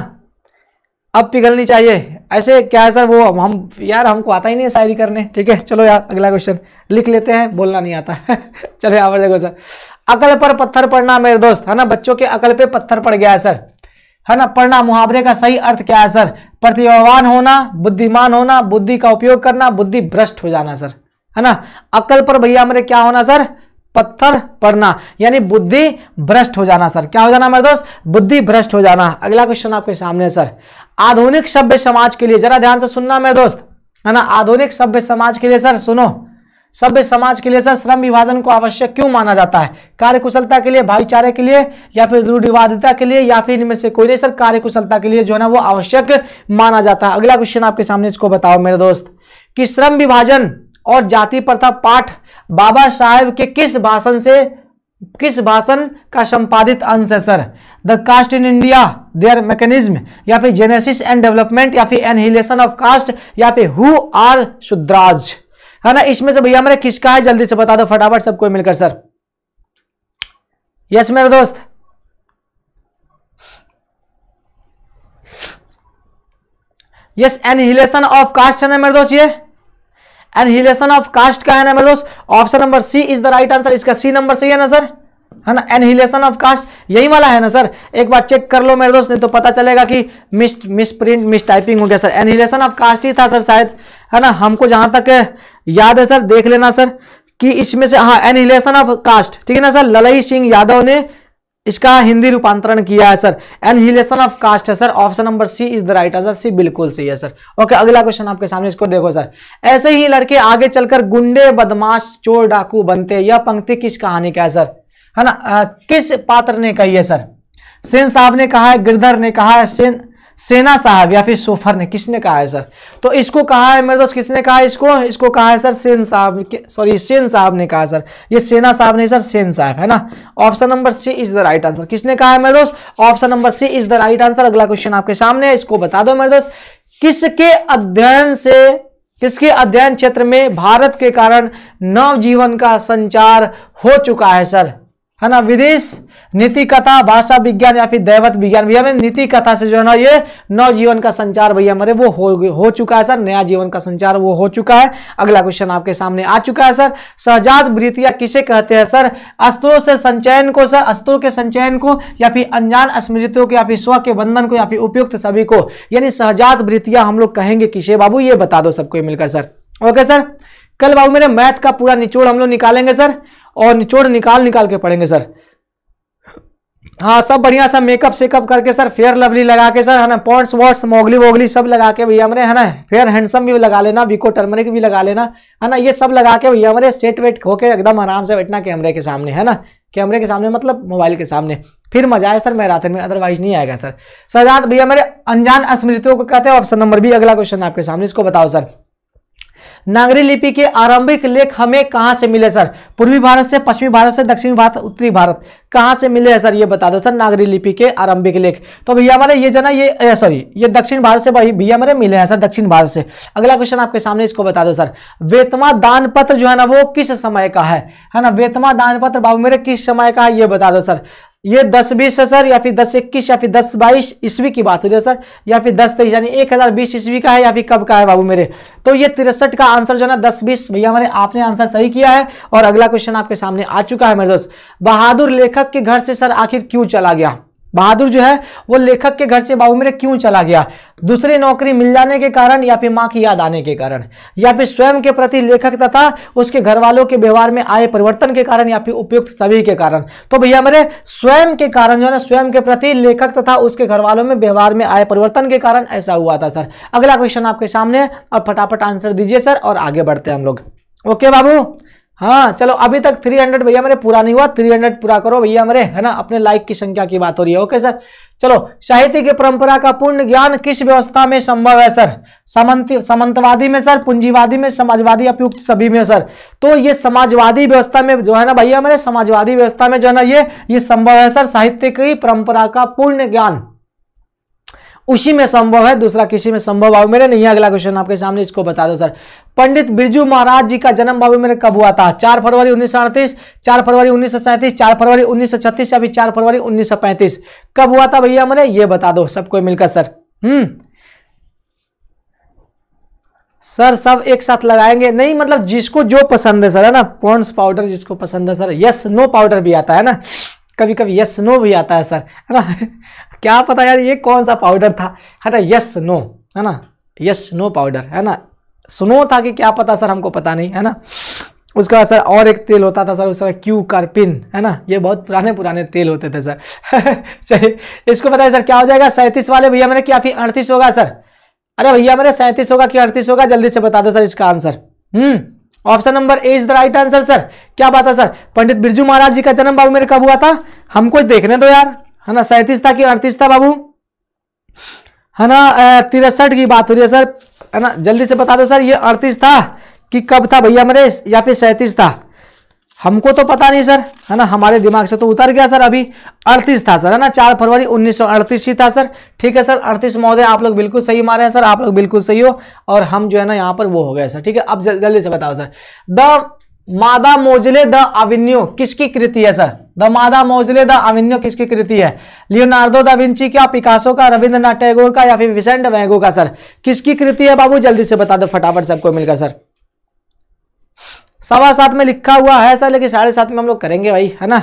अब पिघलनी चाहिए ऐसे क्या है सर वो हम यार हमको आता ही नहीं है शायरी करने ठीक है चलो यार अगला क्वेश्चन लिख लेते हैं बोलना नहीं आता *laughs* चलो यहाँ पर देखो सर अकल पर पत्थर पड़ना मेरे दोस्त है ना बच्चों के अकल पे पत्थर पड़ गया है सर है ना पढ़ना मुहावरे का सही अर्थ क्या है सर प्रतिभावान होना बुद्धिमान होना बुद्धि का उपयोग करना बुद्धि भ्रष्ट हो जाना सर है ना अकल पर भैया हमारे क्या होना सर पत्थर पड़ना यानी बुद्धि भ्रष्ट हो जाना सर क्या हो जाना मेरे दोस्त बुद्धि भ्रष्ट हो जाना अगला क्वेश्चन आपके सामने सर आधुनिक सभ्य समाज के लिए जरा ध्यान से सुनना मेरे दोस्त है ना आधुनिक सभ्य समाज के लिए सर सुनो सभ्य समाज के लिए सर श्रम विभाजन को आवश्यक क्यों माना जाता है कार्यकुशलता के लिए भाईचारे के लिए या फिर रूढ़िवादिता के लिए या फिर इनमें से कोई नहीं सर कार्यकुशलता के लिए जो है ना वो आवश्यक माना जाता है अगला क्वेश्चन आपके सामने इसको बताओ मेरे दोस्त कि श्रम विभाजन और जाति प्रथा पाठ बाबा साहेब के किस भाषण से किस भाषण का संपादित अंश है sir the caste in India their mechanism या फिर जेनेसिस एंड डेवलपमेंट या फिर एनहिलेशन ऑफ कास्ट या फिर हु आर शुद्राज है ना इसमें से भैया मेरा किसका है जल्दी से बता दो फटाफट सबको मिलकर सर यस मेरे दोस्त यस एनहिलेशन ऑफ कास्ट है ना मेरे दोस्त ये एनहिलेशन ऑफ कास्ट का है ना मेरे दोस्त option number C is the right answer इसका सी नंबर सही है ना सर है ना एनहिलेशन ऑफ कास्ट यही वाला है ना सर एक बार चेक कर लो मेरे दोस्त नहीं तो पता चलेगा कि miss misprint mistyping हो गया सर एनहिलेशन ऑफ कास्ट ही था सर शायद है ना हमको जहां तक याद है सर देख लेना सर कि इसमें से हाँ एनहिलेशन ऑफ कास्ट ठीक है ना सर ललई सिंह यादव ने इसका हिंदी रूपांतरण किया है सर एनहिलेशन ऑफ कास्ट है sir option number C is the right answer C बिल्कुल सही है सर ओके अगला क्वेश्चन आपके सामने इसको देखो सर ऐसे ही लड़के आगे चलकर गुंडे बदमाश चोर डाकू बनते हैं यह पंक्ति किस कहानी का है सर है ना आ, किस पात्र ने कही है सर सेन साहब ने कहा है गिरधर ने कहा है सेन सेना साहब या फिर सोफर ने किसने कहा है सर तो इसको कहा है मेरे दोस्त किसने कहा है इसको इसको कहा है सर सेन साहब सॉरी सेन साहब ने कहा सर ये सेना साहब नहीं सर सेन साहब है ना option number C is the right answer किसने कहा है मेरे दोस्त option number C is the right answer अगला क्वेश्चन आपके सामने इसको बता दो मेरे दोस्त किसके अध्ययन से किसके अध्ययन क्षेत्र में भारत के कारण नवजीवन का संचार हो चुका है सर है ना विदेश नीति कथा भाषा विज्ञान या फिर दैवत विज्ञान भैया नीति कथा से जो है ना ये नव जीवन का संचार भैया मेरे वो हो हो चुका है सर नया जीवन का संचार वो हो चुका है अगला क्वेश्चन आपके सामने आ चुका है सर सहजात वृत्तिया किसे कहते हैं सर अस्त्रों से संचयन को सर अस्त्रों के संचयन को या फिर अनजान स्मृतियों को या फिर स्व के बंधन को या फिर उपयुक्त सभी को यानी सहजात वृत्तियां हम लोग कहेंगे किसे बाबू ये बता दो सबको मिलकर सर ओके सर कल बाबू मेरे मैथ का पूरा निचोड़ हम लोग निकालेंगे सर और निचोड़ निकाल निकाल के पढ़ेंगे सर हाँ सब बढ़िया सा मेकअप सेकअप करके सर फेयर लवली लगा के सर है ना पॉन्ट्स वॉट्स मोगली वोगली सब लगा के भैया हमारे है ना फेयर हैंडसम भी लगा लेना विको टर्मरिक भी लगा लेना है ना ये सब लगा के भैया हमारे सेट वेट होके एकदम आराम से बैठना कैमरे के सामने है ना कैमरे के सामने मतलब मोबाइल के सामने फिर मजा आए सर मैराथन में अदरवाइज नहीं आएगा सर सजाद भैया मेरे अनजान स्मृतियों को कहते हैं ऑप्शन नंबर बी अगला क्वेश्चन आपके सामने इसको बताओ सर नागरी लिपि के आरंभिक लेख हमें कहाँ से मिले सर पूर्वी भारत से पश्चिमी भारत से दक्षिण भारत उत्तरी भारत कहाँ से मिले हैं सर ये बता दो सर नागरी लिपि के आरंभिक लेख तो भैया हमारे ये जो ना ये सॉरी ये दक्षिण भारत से भैया हमारे मिले हैं सर दक्षिण भारत से अगला क्वेश्चन आपके सामने इसको बता दो सर वेतमा दान पत्र जो है ना वो किस समय का है है ना वेतमा दान पत्र बाबू मेरे किस समय का है ये बता दो सर ये दस बीस है सर या फिर दस इक्कीस या फिर दस बाईस ईस्वी की बात हो रही है सर या फिर दस तेईस यानी एक हज़ार बीस ईस्वी का है या फिर कब का है बाबू मेरे तो ये तिरसठ का आंसर जो है ना दस बीस भैया हमारे आपने आंसर सही किया है और अगला क्वेश्चन आपके सामने आ चुका है मेरे दोस्त बहादुर लेखक के घर से सर आखिर क्यों चला गया बहादुर जो है वो लेखक के घर से बाबू मेरे क्यों चला गया दूसरी नौकरी मिल जाने के कारण या फिर माँ की याद आने के कारण या फिर स्वयं के प्रति लेखक तथा उसके घर वालों के व्यवहार में आए परिवर्तन के कारण या फिर उपयुक्त सभी के कारण तो भैया मेरे स्वयं के कारण जो है ना स्वयं के प्रति लेखक तथा उसके घर वालों में व्यवहार में आए परिवर्तन के कारण ऐसा हुआ था सर अगला क्वेश्चन आपके सामने और फटाफट आंसर दीजिए सर और आगे बढ़ते हैं हम लोग ओके बाबू हाँ चलो अभी तक 300 भैया मेरे पूरा नहीं हुआ 300 पूरा करो भैया मेरे है ना अपने लाइक की संख्या की बात हो रही है ओके सर चलो साहित्य की परंपरा का पूर्ण ज्ञान किस व्यवस्था में संभव है सर समन्त समंतवादी में सर पूंजीवादी में समाजवादी अपयुक्त सभी में सर तो ये समाजवादी व्यवस्था में जो है ना भैया मेरे समाजवादी व्यवस्था में जो है ना ये ये संभव है सर साहित्य की परंपरा का पूर्ण ज्ञान उसी में संभव है दूसरा किसी में संभव बाबू मेरे नहीं अगला क्वेश्चन आपके सामने इसको बता दो सर पंडित बिरजू महाराज जी का जन्म बाबू मेरे कब हुआ था चार फरवरी उन्नीस सौ अड़तीस चार फरवरी उन्नीस सौ सैंतीस चार फरवरी उन्नीस सौ छत्तीस अभी चार फरवरी उन्नीस सौ पैंतीस कब हुआ था भैया मेरे ये बता दो सबको मिलकर सर हम्म सर सब एक साथ लगाएंगे नहीं मतलब जिसको जो पसंद है सर है ना पॉन्स पाउडर जिसको पसंद है सर यस नो पाउडर भी आता है ना कभी कभी यस नो भी आता है सर है ना क्या पता यार ये कौन सा पाउडर था है ना यस नो है ना यस नो पाउडर है ना सुनो था कि क्या पता सर हमको पता नहीं है ना उसके बाद सर और एक तेल होता था सर उसका क्यू कारपिन है ना ये बहुत पुराने पुराने तेल होते थे सर *laughs* चलिए इसको बताइए सर क्या हो जाएगा सैंतीस वाले भैया मैंने क्या फिर अड़तीस होगा सर अरे भैया मेरे सैंतीस होगा कि अड़तीस होगा जल्दी से बता दो सर इसका answer hmm option number A is the right answer sir क्या बात है सर पंडित बिरजू महाराज जी का जन्म बाबू मेरे कब हुआ था हमको देखने दो यार है ना सैंतीस था कि अड़तीस था बाबू है ना तिरसठ की बात हो रही है सर है ना जल्दी से बता दो सर ये अड़तीस था कि कब था भैया मेरे या फिर सैंतीस था हमको तो पता नहीं सर है ना हमारे दिमाग से तो उतर गया सर अभी अड़तीस था सर है ना चार फरवरी उन्नीस ही था सर ठीक है सर अड़तीस महोदय आप लोग बिल्कुल सही मारे हैं सर आप लोग बिल्कुल सही हो और हम जो है ना यहाँ पर वो हो गए सर ठीक है अब जल, जल्दी से बताओ सर द मादा मोजले द अविन्यू किसकी कृति है सर द मादा मोजले द अविन्यू किसकी कृति है लियोनार्डो द विंची का पिकासो का रविंद्रनाथ टैगोर का या फिर विसेंट वैगो का सर किसकी कृति है बाबू जल्दी से बता दो फटाफट सबको मिलकर सर सवा सात में लिखा हुआ है सर लेकिन साढ़े सात में हम लोग करेंगे भाई है ना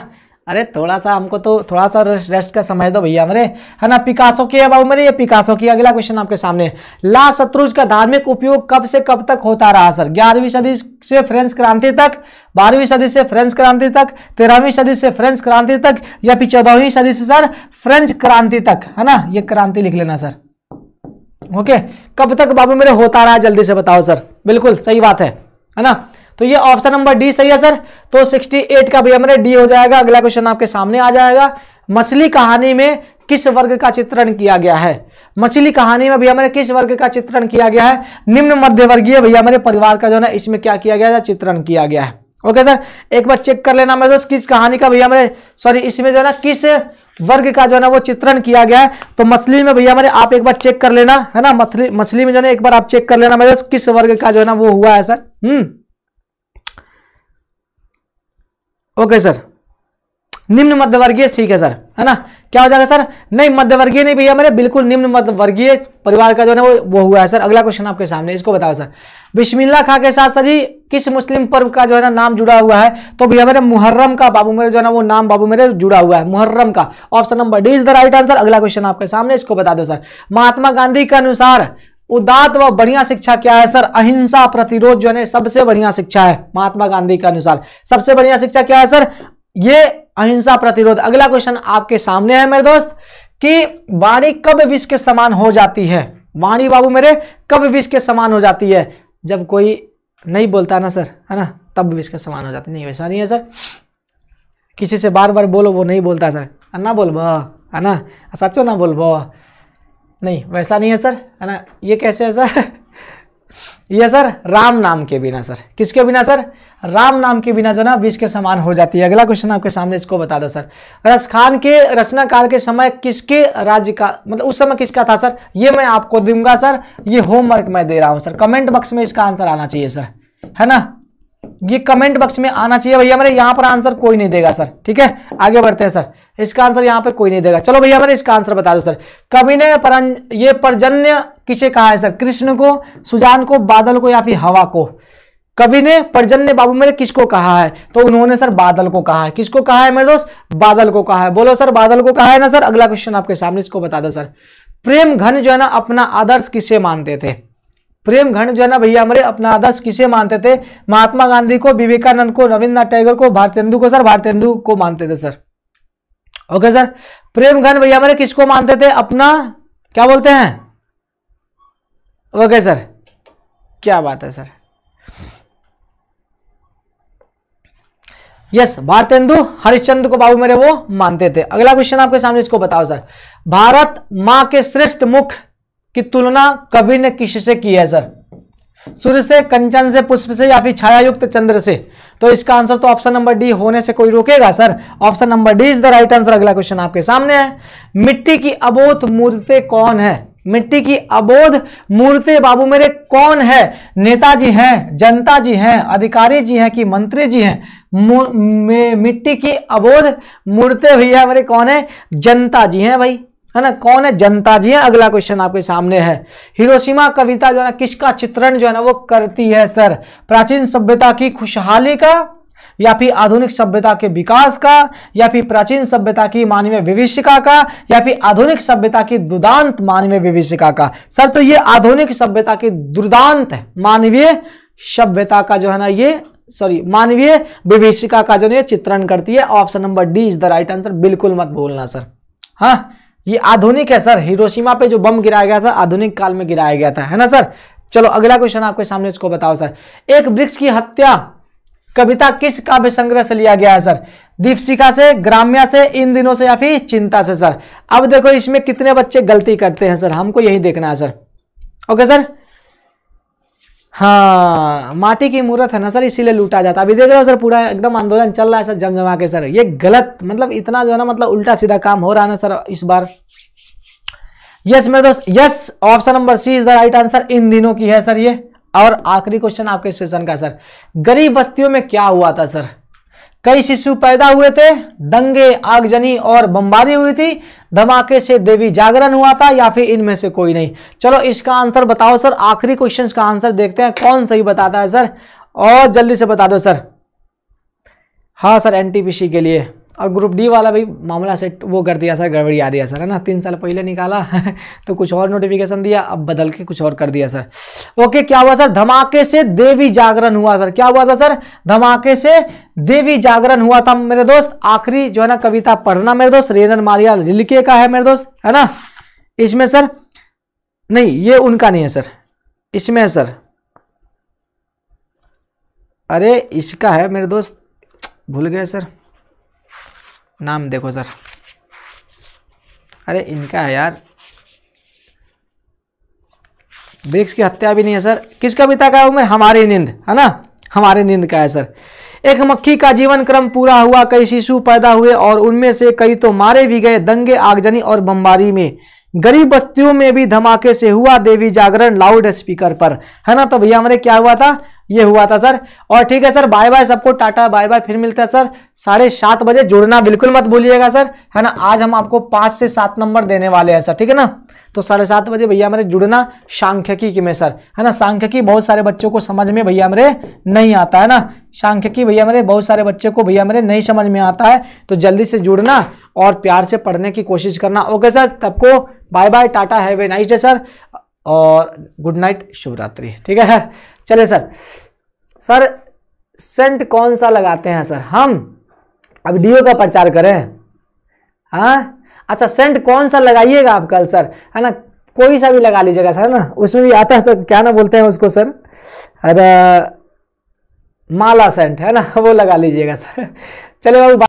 अरे थोड़ा सा हमको तो थोड़ा सा रेस्ट का समझ दो भैया मेरे है ना पिकासो की है बाबू मेरे ये पिकासो की अगला क्वेश्चन आपके सामने ला शत्रुज का धार्मिक उपयोग कब से कब तक होता रहा सर ग्यारहवीं सदी से फ्रेंच क्रांति तक बारहवीं सदी से फ्रेंच क्रांति तक तेरहवीं सदी से फ्रेंच क्रांति तक या फिर चौदहवीं सदी से सर फ्रेंच क्रांति तक है ना ये क्रांति लिख लेना सर ओके कब तक बाबू मेरे होता रहा जल्दी से बताओ सर बिल्कुल सही बात है है ना तो ये ऑप्शन नंबर डी सही है सर तो 68 का भी हमारे डी हो जाएगा अगला क्वेश्चन आपके सामने आ जाएगा मछली कहानी में किस वर्ग का चित्रण किया गया है मछली कहानी में भैया मेरे किस वर्ग का चित्रण किया गया है निम्न मध्य वर्गीय भैया मेरे परिवार का जो है इसमें क्या किया गया है चित्रण किया गया है ओके सर एक बार चेक कर लेना मेरे दोस्त किस कहानी का भैया मेरे सॉरी इसमें जो है ना किस वर्ग का जो है ना वो चित्रण किया गया है तो मछली में भैया मेरे आप एक बार चेक कर लेना है ना मछली मछली में जो है एक बार आप चेक कर लेना मेरे दोस्त किस वर्ग का जो है ना वो हुआ है सर हम्म ओके सर निम्न मध्यवर्गीय ठीक है सर है ना क्या हो जाएगा सर नहीं मध्यवर्गीय नहीं भैया मेरे बिल्कुल निम्न मध्यवर्गीय परिवार का जो है वो वो हुआ है सर अगला क्वेश्चन आपके सामने इसको बताओ सर बिस्मिल्ला खा के साथ सर जी किस मुस्लिम पर्व का जो है ना नाम जुड़ा हुआ है तो भैया मेरे मुहर्रम का बाबू मेरे जो है ना वो नाम बाबू मेरे जुड़ा हुआ है मुहर्रम का option number D is the right answer अगला क्वेश्चन आपके सामने इसको बता दो सर महात्मा गांधी के अनुसार उदात व बढ़िया शिक्षा क्या है सर अहिंसा प्रतिरोध जो है सबसे बढ़िया शिक्षा है महात्मा गांधी के अनुसार सबसे बढ़िया शिक्षा क्या है सर ये अहिंसा प्रतिरोध अगला क्वेश्चन आपके सामने है मेरे दोस्त कि वाणी कब विष के समान हो जाती है वाणी बाबू मेरे कब विष के समान हो जाती है जब कोई नहीं बोलता ना सर है ना तब विष के समान हो जाती नहीं वैसा नहीं है सर किसी से बार बार बोलो वो नहीं बोलता सर ना बोलबो है ना सचो ना बोलबो नहीं वैसा नहीं है सर है ना ये कैसे है सर *laughs* ये सर राम नाम के बिना सर किसके बिना सर राम नाम के बिना जो ना विष के समान हो जाती है अगला क्वेश्चन आपके सामने इसको बता दो सर रस खान के रचना काल के समय किसके राज्य का मतलब उस समय किसका था सर ये मैं आपको दूंगा सर ये होमवर्क मैं दे रहा हूँ सर कमेंट बॉक्स में इसका आंसर आना चाहिए सर है ना ये कमेंट बॉक्स में आना चाहिए भैया मेरे यहाँ पर आंसर कोई नहीं देगा सर ठीक है आगे बढ़ते हैं सर इसका आंसर यहाँ पे कोई नहीं देगा चलो भैया मेरे इसका आंसर बता दो सर कवि ने ये परजन्य किसे कहा है सर कृष्ण को सुजान को बादल को या फिर हवा को कवि ने पर्जन्य बाबू मेरे किसको कहा है तो उन्होंने सर बादल को कहा है किसको कहा है मेरे दोस्त बादल को कहा है बोलो सर बादल को कहा है ना सर अगला क्वेश्चन आपके सामने इसको बता दो सर प्रेम घन जो है ना अपना आदर्श किसे मानते थे प्रेम घन जो है ना भैया हमारे अपना आदर्श किसे मानते थे महात्मा गांधी को विवेकानंद को रविन्द्रनाथ टैगोर को भारतेंदु को सर भारतेंदु को मानते थे सर ओके सर प्रेम घन भैया हमारे किसको मानते थे अपना क्या बोलते हैं ओके सर क्या बात है सर यस भारतेंदु हरिश्चंद्र को बाबू मेरे वो मानते थे अगला क्वेश्चन आपके सामने इसको बताओ सर भारत माँ के श्रेष्ठ मुख्य की तुलना कभी ने किसी से की है सर सूर्य से कंचन से पुष्प से या फिर छाया युक्त चंद्र से तो इसका आंसर तो ऑप्शन नंबर डी होने से कोई रोकेगा sir option number D is the right answer अगला क्वेश्चन आपके सामने है मिट्टी की अबोध मूर्तें कौन है मिट्टी की अबोध मूर्ति बाबू मेरे कौन है नेताजी हैं जनता जी हैं अधिकारी जी हैं कि मंत्री जी हैं मिट्टी की अबोध मूर्ति भैया है मेरे कौन है जनता जी हैं भाई है ना कौन है जनता जी है अगला क्वेश्चन आपके सामने है हिरोशिमा कविता जो है ना किसका चित्रण जो है ना वो करती है सर प्राचीन सभ्यता की खुशहाली का या फिर आधुनिक सभ्यता के विकास का या फिर प्राचीन सभ्यता की मानवीय विभिषिका का या फिर आधुनिक सभ्यता की दुर्दांत मानवीय विभिषिका का सर तो ये आधुनिक सभ्यता की दुर्दांत मानवीय सभ्यता का जो है ना ये सॉरी मानवीय विभिषिका का जो है चित्रण करती है option number D is the right answer बिल्कुल मत भूलना सर हाँ ये आधुनिक है सर हिरोशिमा पे जो बम गिराया गया था आधुनिक काल में गिराया गया था है ना सर चलो अगला क्वेश्चन आपके सामने इसको बताओ सर एक वृक्ष की हत्या कविता किस काव्य संग्रह से लिया गया है सर दीपशिखा से ग्राम्या से इन दिनों से या फिर चिंता से सर अब देखो इसमें कितने बच्चे गलती करते हैं सर हमको यही देखना है सर ओके सर हाँ माटी की मूर्त है ना सर इसीलिए लूटा जाता अभी देख रहे हो सर पूरा एकदम आंदोलन चल रहा है सर जमजमा के सर ये गलत मतलब इतना जो है ना मतलब उल्टा सीधा काम हो रहा है ना सर इस बार यस मेरे दोस्त yes option number C is the right answer इन दिनों की है सर ये और आखिरी क्वेश्चन आपके सेशन का सर गरीब बस्तियों में क्या हुआ था सर कई शिशु पैदा हुए थे दंगे आगजनी और बमबारी हुई थी धमाके से देवी जागरण हुआ था या फिर इनमें से कोई नहीं चलो इसका आंसर बताओ सर आखिरी क्वेश्चन का आंसर देखते हैं कौन सही बताता है सर और जल्दी से बता दो सर हाँ सर एनटीपीसी के लिए और ग्रुप डी वाला भी मामला सेट वो कर दिया सर गड़बड़ी आ दिया सर है ना तीन साल पहले निकाला *laughs* तो कुछ और नोटिफिकेशन दिया अब बदल के कुछ और कर दिया सर ओके क्या हुआ सर धमाके से देवी जागरण हुआ सर क्या हुआ था सर धमाके से देवी जागरण हुआ था मेरे दोस्त आखिरी जो है ना कविता पढ़ना मेरे दोस्त रेनर मारिया लिलके का है मेरे दोस्त है ना इसमें सर नहीं ये उनका नहीं है सर इसमें है सर अरे इसका है मेरे दोस्त भूल गए सर नाम देखो सर अरे इनका है यार ब्रिक्स की हत्या भी नहीं है सर किस कविता का उम्र हमारी नींद है ना हमारी नींद का है सर एक मक्खी का जीवन क्रम पूरा हुआ कई शिशु पैदा हुए और उनमें से कई तो मारे भी गए दंगे आगजनी और बमबारी में गरीब बस्तियों में भी धमाके से हुआ देवी जागरण लाउड स्पीकर पर है ना तो भैया हमारे क्या हुआ था ये हुआ था सर और ठीक है सर बाय बाय सबको टाटा बाय बाय फिर मिलते हैं सर साढ़े सात बजे जुड़ना बिल्कुल मत भूलिएगा सर है ना आज हम आपको पाँच से सात नंबर देने वाले हैं सर ठीक है ना तो साढ़े सात बजे भैया मेरे जुड़ना सांख्यिकी में सर है ना सांख्यिकी बहुत सारे बच्चों को समझ में भैया मेरे नहीं आता है ना सांख्यिकी भैया मेरे बहुत सारे बच्चे को भैया मेरे नहीं समझ में आता है तो जल्दी से जुड़ना और प्यार से पढ़ने की कोशिश करना ओके सर तब को bye bye tata have a nice day sir और गुड नाइट शुभरात्रि ठीक है सर चले सर सर सेंट कौन सा लगाते हैं सर हम अब डीओ का प्रचार करें हाँ अच्छा सेंट कौन सा लगाइएगा आप कल सर है ना कोई सा भी लगा लीजिएगा सर ना उसमें भी आता है सर क्या ना बोलते हैं उसको सर अरे माला सेंट है ना *laughs* वो लगा लीजिएगा सर चलिए बाबू